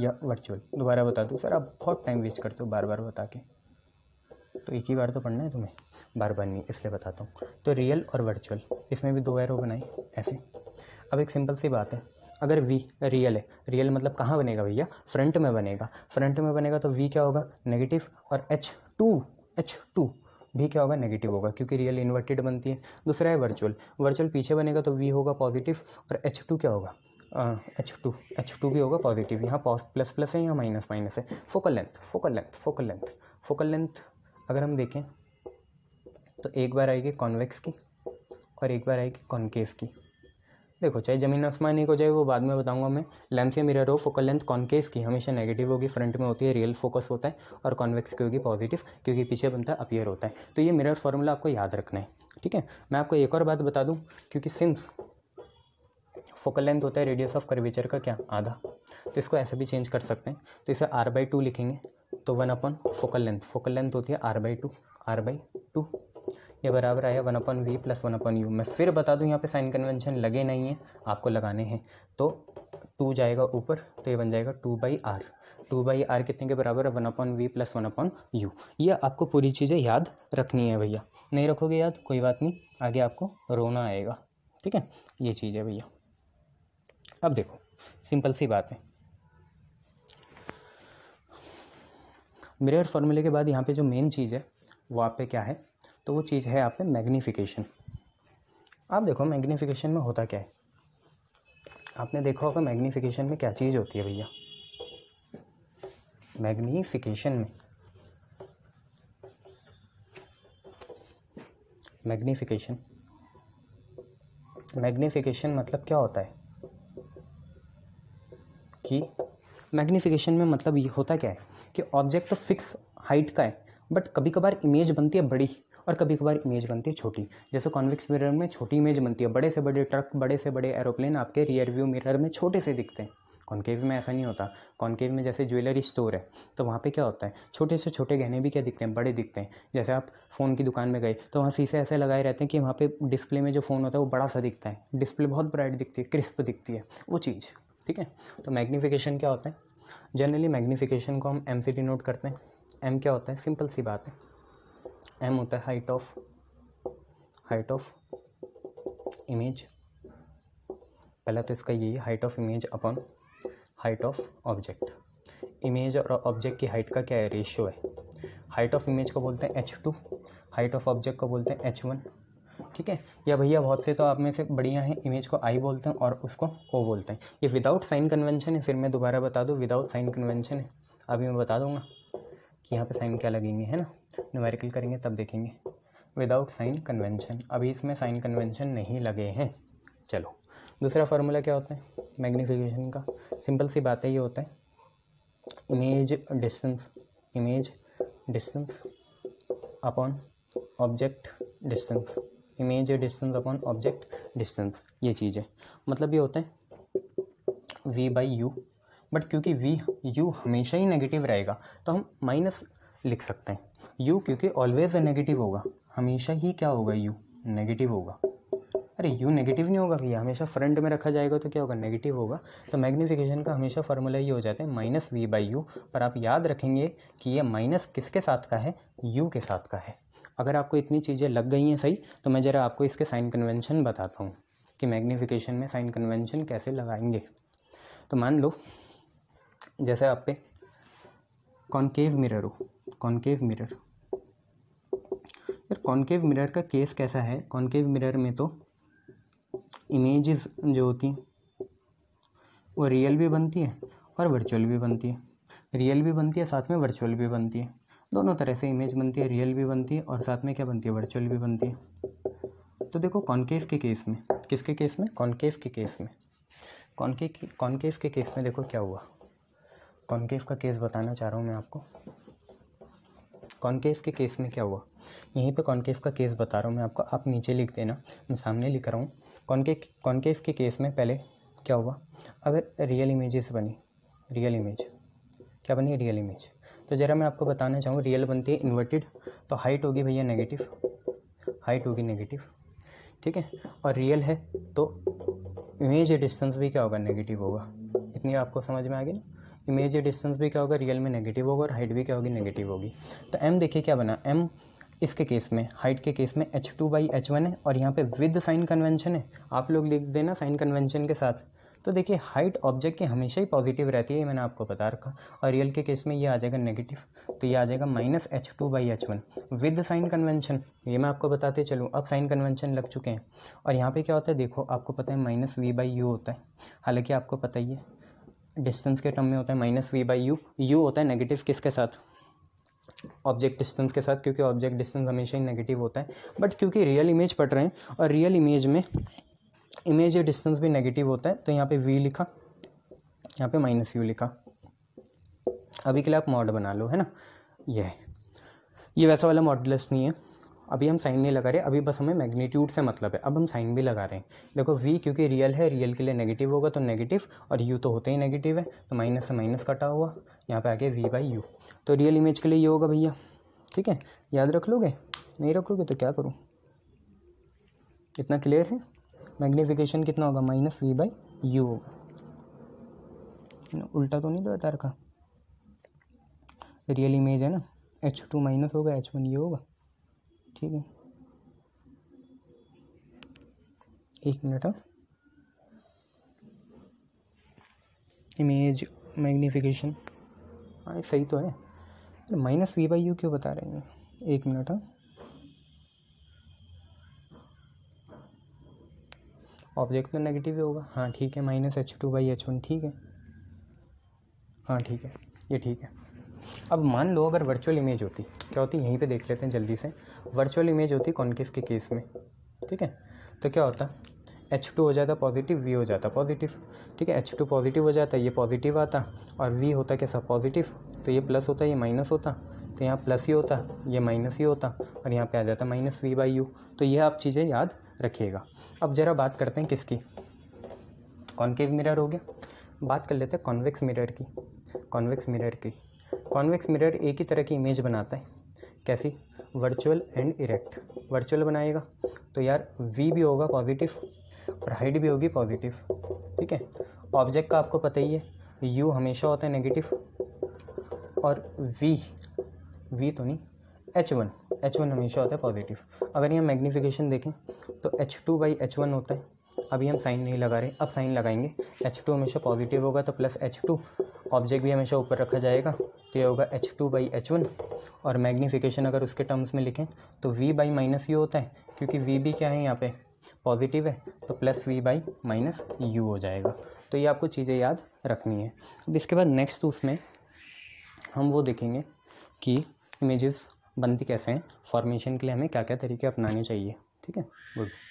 या वर्चुअल दोबारा बता दूँ सर आप बहुत टाइम वेस्ट करते हो बार बार बता के तो एक ही बार तो पढ़ना है तुम्हें बार बार नहीं इसलिए बताता हूँ तो रियल और वर्चुअल इसमें भी दो एरो बनाए ऐसे अब एक सिंपल सी बात है अगर वी रियल है रियल मतलब कहाँ बनेगा भैया फ्रंट में बनेगा फ्रंट में बनेगा तो वी क्या होगा नेगेटिव और एच टू एच टू भी क्या होगा नेगेटिव होगा क्योंकि रियल इन्वर्टेड बनती है दूसरा है वर्चुअल वर्चुअल पीछे बनेगा तो वी होगा पॉजिटिव और एच टू क्या होगा एच टू एच टू भी होगा पॉजिटिव यहाँ प्लस प्लस है यहाँ माइनस माइनस है focal length focal length focal length focal length अगर हम देखें तो एक बार आएगी कॉन्वेक्स की और एक बार आएगी कॉन्केव की देखो चाहे ज़मीन आसमानी को चाहे वो बाद में बताऊंगा मैं लेंथ या मिरर हो फोकल लेंथ कॉन्केव की हमेशा नेगेटिव होगी फ्रंट में होती है रियल फोकस होता है और कॉन्वेक्स की होगी पॉजिटिव क्योंकि पीछे बनता है अपियर होता है तो ये मिरर फॉर्मूला आपको याद रखना है ठीक है मैं आपको एक और बात बता दूँ क्योंकि सिंस फोकल लेंथ होता है रेडियस ऑफ कर्वेचर का क्या आधा तो इसको ऐसे भी चेंज कर सकते हैं तो इसे आर बाई टू लिखेंगे तो one upon focal length focal length होती है R by two R by two ये बराबर आया one upon v plus one upon u मैं फिर बता दूँ यहाँ पे साइन कन्वेंशन लगे नहीं हैं आपको लगाने हैं तो टू जाएगा ऊपर तो ये बन जाएगा two by R two by R कितने के बराबर है one upon v plus one upon u ये आपको पूरी चीज़ें याद रखनी है भैया नहीं रखोगे याद कोई बात नहीं आगे आपको रोना आएगा ठीक है ये चीज़ है भैया अब देखो सिंपल सी बात है मिरर फॉर्मूले के बाद यहाँ पे जो मेन चीज़ है वो आप पे क्या है तो वो चीज़ है आप मैग्नीफिकेशन आप देखो मैग्नीफिकेशन में होता क्या है आपने देखा होगा मैग्नीफिकेशन में क्या चीज़ होती है भैया मैग्नीफिकेशन में मैग्नीफिकेशन मैग्नीफिकेशन मतलब क्या होता है कि मैग्नीफिकेशन में मतलब ये होता क्या है कि ऑब्जेक्ट तो फिक्स हाइट का है बट कभी कभार इमेज बनती है बड़ी और कभी कभार इमेज बनती है छोटी जैसे कॉन्विक्स मिरर में छोटी इमेज बनती है बड़े से बड़े ट्रक बड़े से बड़े एरोप्लेन आपके रियर व्यू मिरर में छोटे से दिखते हैं कॉन्केव में ऐसा नहीं होता कॉन्केव में जैसे ज्वेलरी स्टोर है तो वहाँ पे क्या होता है छोटे से छोटे गहने भी क्या दिखते हैं बड़े दिखते हैं जैसे आप फ़ोन की दुकान में गए तो वहाँ शीशे ऐसे लगाए रहते हैं कि वहाँ पे डिस्प्ले में जो फ़ोन होता है वो बड़ा सा दिखता है डिस्प्ले बहुत ब्राइट दिखती है क्रिस्प दिखती है वो चीज़ ठीक है तो मैग्नीफिकेशन क्या होता है जनरली मैग्नीफिकेशन को हम एम नोट करते हैं एम क्या होता है सिंपल सी बात है एम होता है height of height of image पहला तो इसका यही height of image upon height of object image और ऑब्जेक्ट की हाइट का क्या है रेशियो है हाइट ऑफ इमेज को बोलते हैं h two height of object को बोलते हैं एच वन ठीक है या भैया बहुत से तो आप में से बढ़िया हैं इमेज को आई बोलते हैं और उसको o बोलते हैं ये विदाउट साइन कन्वेंशन है फिर मैं दोबारा बता दूँ विदाउट साइन कन्वेंशन है अभी मैं बता दूँगा कि यहाँ पे साइन क्या लगेंगे है ना न्यूमेरिकल करेंगे तब देखेंगे विदाउट साइन कन्वेंशन अभी इसमें साइन कन्वेंशन नहीं लगे हैं चलो दूसरा फार्मूला क्या होता है मैग्नीफिकेशन का सिंपल सी बातें ये होता है image distance image distance upon object distance image distance upon object distance ये चीज़ है मतलब ये होता है वी बाई यू बट क्योंकि वी यू हमेशा ही नेगेटिव रहेगा तो हम माइनस लिख सकते हैं यू क्योंकि ऑलवेज नेगेटिव होगा हमेशा ही क्या होगा यू नेगेटिव होगा अरे यू नेगेटिव नहीं होगा भैया हमेशा फ्रंट में रखा जाएगा तो क्या होगा नेगेटिव होगा तो मैग्नीफिकेशन का हमेशा फार्मूला ये हो जाता है माइनस वी बाई यू पर आप याद रखेंगे कि ये माइनस किसके साथ का है यू के साथ का है अगर आपको इतनी चीज़ें लग गई हैं सही तो मैं ज़रा आपको इसके साइन कन्वेंशन बताता हूँ कि मैग्निफिकेशन में साइन कन्वेंशन कैसे लगाएंगे तो मान लो जैसे आप पे कॉन्केव मिरर हो कॉन्केव मिरर यार कॉन्केव मिरर का केस कैसा है कॉन्केव मिरर में तो इमेजेस जो होती हैं वो रियल भी बनती है और वर्चुअल भी बनती है रियल भी बनती है साथ में वर्चुअल भी बनती है दोनों तरह से इमेज बनती है रियल भी बनती है और साथ में क्या बनती है वर्चुअल भी बनती है तो देखो कॉन्केव के केस में किसके केस में कॉन्केव के केस में कॉन्केव कॉन्केव के केस में देखो क्या हुआ कॉन्केव का केस बताना चाह रहा हूँ मैं आपको कॉन्केव के केस में क्या हुआ यहीं पे कॉन्केव का केस बता रहा हूँ मैं आपको आप नीचे लिख देना मैं सामने लिख रहा हूँ कॉन्के कॉन्केव के केस में पहले क्या हुआ अगर रियल इमेजेस बनी रियल इमेज क्या बनी रियल इमेज तो ज़रा मैं आपको बताना चाहूँ रियल बनती है इन्वर्टेड तो हाइट होगी भैया नेगेटिव हाइट होगी नेगेटिव ठीक है और रियल है तो इमेज डिस्टेंस भी क्या होगा नेगेटिव होगा इतनी आपको समझ में आ गई ना इमेज डिस्टेंस भी क्या होगा रियल में नेगेटिव होगा और हाइट भी क्या होगी नेगेटिव होगी तो एम देखिए क्या बना एम इसके केस में हाइट के केस में h two by h one है और यहाँ पे विद साइन कन्वेंशन है आप लोग लिख देना साइन कन्वेंशन के साथ तो देखिए हाइट ऑब्जेक्ट की हमेशा ही पॉजिटिव रहती है ये मैंने आपको बता रखा और रियल के केस में ये आ जाएगा नेगेटिव तो ये आ जाएगा minus h two by h one with sign convention ये मैं आपको बताते चलूँ अब साइन कन्वेंशन लग चुके हैं और यहाँ पे क्या होता है देखो आपको पता है माइनस वी बाई यू होता है हालांकि आपको पता ही है डिस्टेंस के टर्म में होता है minus v by u u होता है नेगेटिव किसके साथ ऑब्जेक्ट डिस्टेंस के साथ क्योंकि ऑब्जेक्ट डिस्टेंस हमेशा ही नेगेटिव होता है बट क्योंकि रियल इमेज पढ़ रहे हैं और रियल इमेज में इमेज या डिस्टेंस भी नेगेटिव होता है तो यहाँ पे वी लिखा यहाँ पे माइनस यू लिखा अभी के लिए आप मॉड बना लो है ना यह ये वैसा वाला मॉडलस नहीं है अभी हम साइन नहीं लगा रहे अभी बस हमें मैग्नीट्यूड से मतलब है अब हम साइन भी लगा रहे हैं देखो v क्योंकि रियल है रियल के लिए नेगेटिव होगा तो नेगेटिव और u तो होते ही नेगेटिव है तो माइनस से माइनस कटा हुआ यहाँ पे आ गया वी बाई यू तो रियल इमेज के लिए ये होगा भैया ठीक है याद रख लोगे नहीं रखोगे तो क्या करूँ इतना क्लियर है मैग्नीफिकेशन कितना होगा माइनस वी बाई यू होगा उल्टा तो नहीं बता रखा रियल इमेज है ना एच टू माइनस होगा एच वन ये होगा ठीक है एक मिनट हाँ इमेज मैग्नीफिकेशन हाँ सही तो है अरे माइनस वी बाई यू क्यों बता रहे हैं एक मिनट हाँ ऑब्जेक्ट तो नेगेटिव ही होगा हाँ ठीक है minus h two by h one ठीक है हाँ ठीक है ये ठीक है अब मान लो अगर वर्चुअल इमेज होती क्या होती यहीं पे देख लेते हैं जल्दी से वर्चुअल इमेज होती है कॉन्केव के केस में ठीक है तो क्या होता है एच टू हो जाता पॉजिटिव वी हो जाता पॉजिटिव ठीक है एच टू पॉजिटिव हो जाता ये पॉजिटिव आता और वी होता कैसा पॉजिटिव तो ये प्लस होता ये माइनस होता तो यहाँ प्लस ही होता ये माइनस ही होता और यहाँ पे आ जाता माइनस वी बाई यू तो यह आप चीज़ें याद रखिएगा अब ज़रा बात करते हैं किसकी कॉन्केव मिरर हो गया बात कर लेते हैं कॉन्वेक्स मिरर की कॉन्वेक्स मिरर की कॉन्वेक्स मिरर एक ही तरह की इमेज बनाता है कैसी वर्चुअल एंड इरेक्ट वर्चुअल बनाएगा तो यार वी भी होगा पॉजिटिव और हाइट भी होगी पॉजिटिव ठीक है ऑब्जेक्ट का आपको पता ही है यू हमेशा होता है नेगेटिव और वी वी तो नहीं एच वन एच वन हमेशा होता है पॉजिटिव अगर यहाँ मैग्नीफिकेशन देखें तो h two by h one होता है अभी हम साइन नहीं लगा रहे अब साइन लगाएंगे एच टू हमेशा पॉजिटिव होगा तो प्लस एच टू ऑब्जेक्ट भी हमेशा ऊपर रखा जाएगा तो ये होगा h two by h one और मैग्नीफिकेशन अगर उसके टर्म्स में लिखें तो वी बाई माइनस यू होता है क्योंकि वी भी क्या है यहाँ पे पॉजिटिव है तो plus v by minus u हो जाएगा तो ये आपको चीज़ें याद रखनी है अब इसके बाद नेक्स्ट उसमें हम वो देखेंगे कि इमेजेस बनती कैसे हैं फॉर्मेशन के लिए हमें क्या क्या तरीके अपनाने चाहिए ठीक है गुड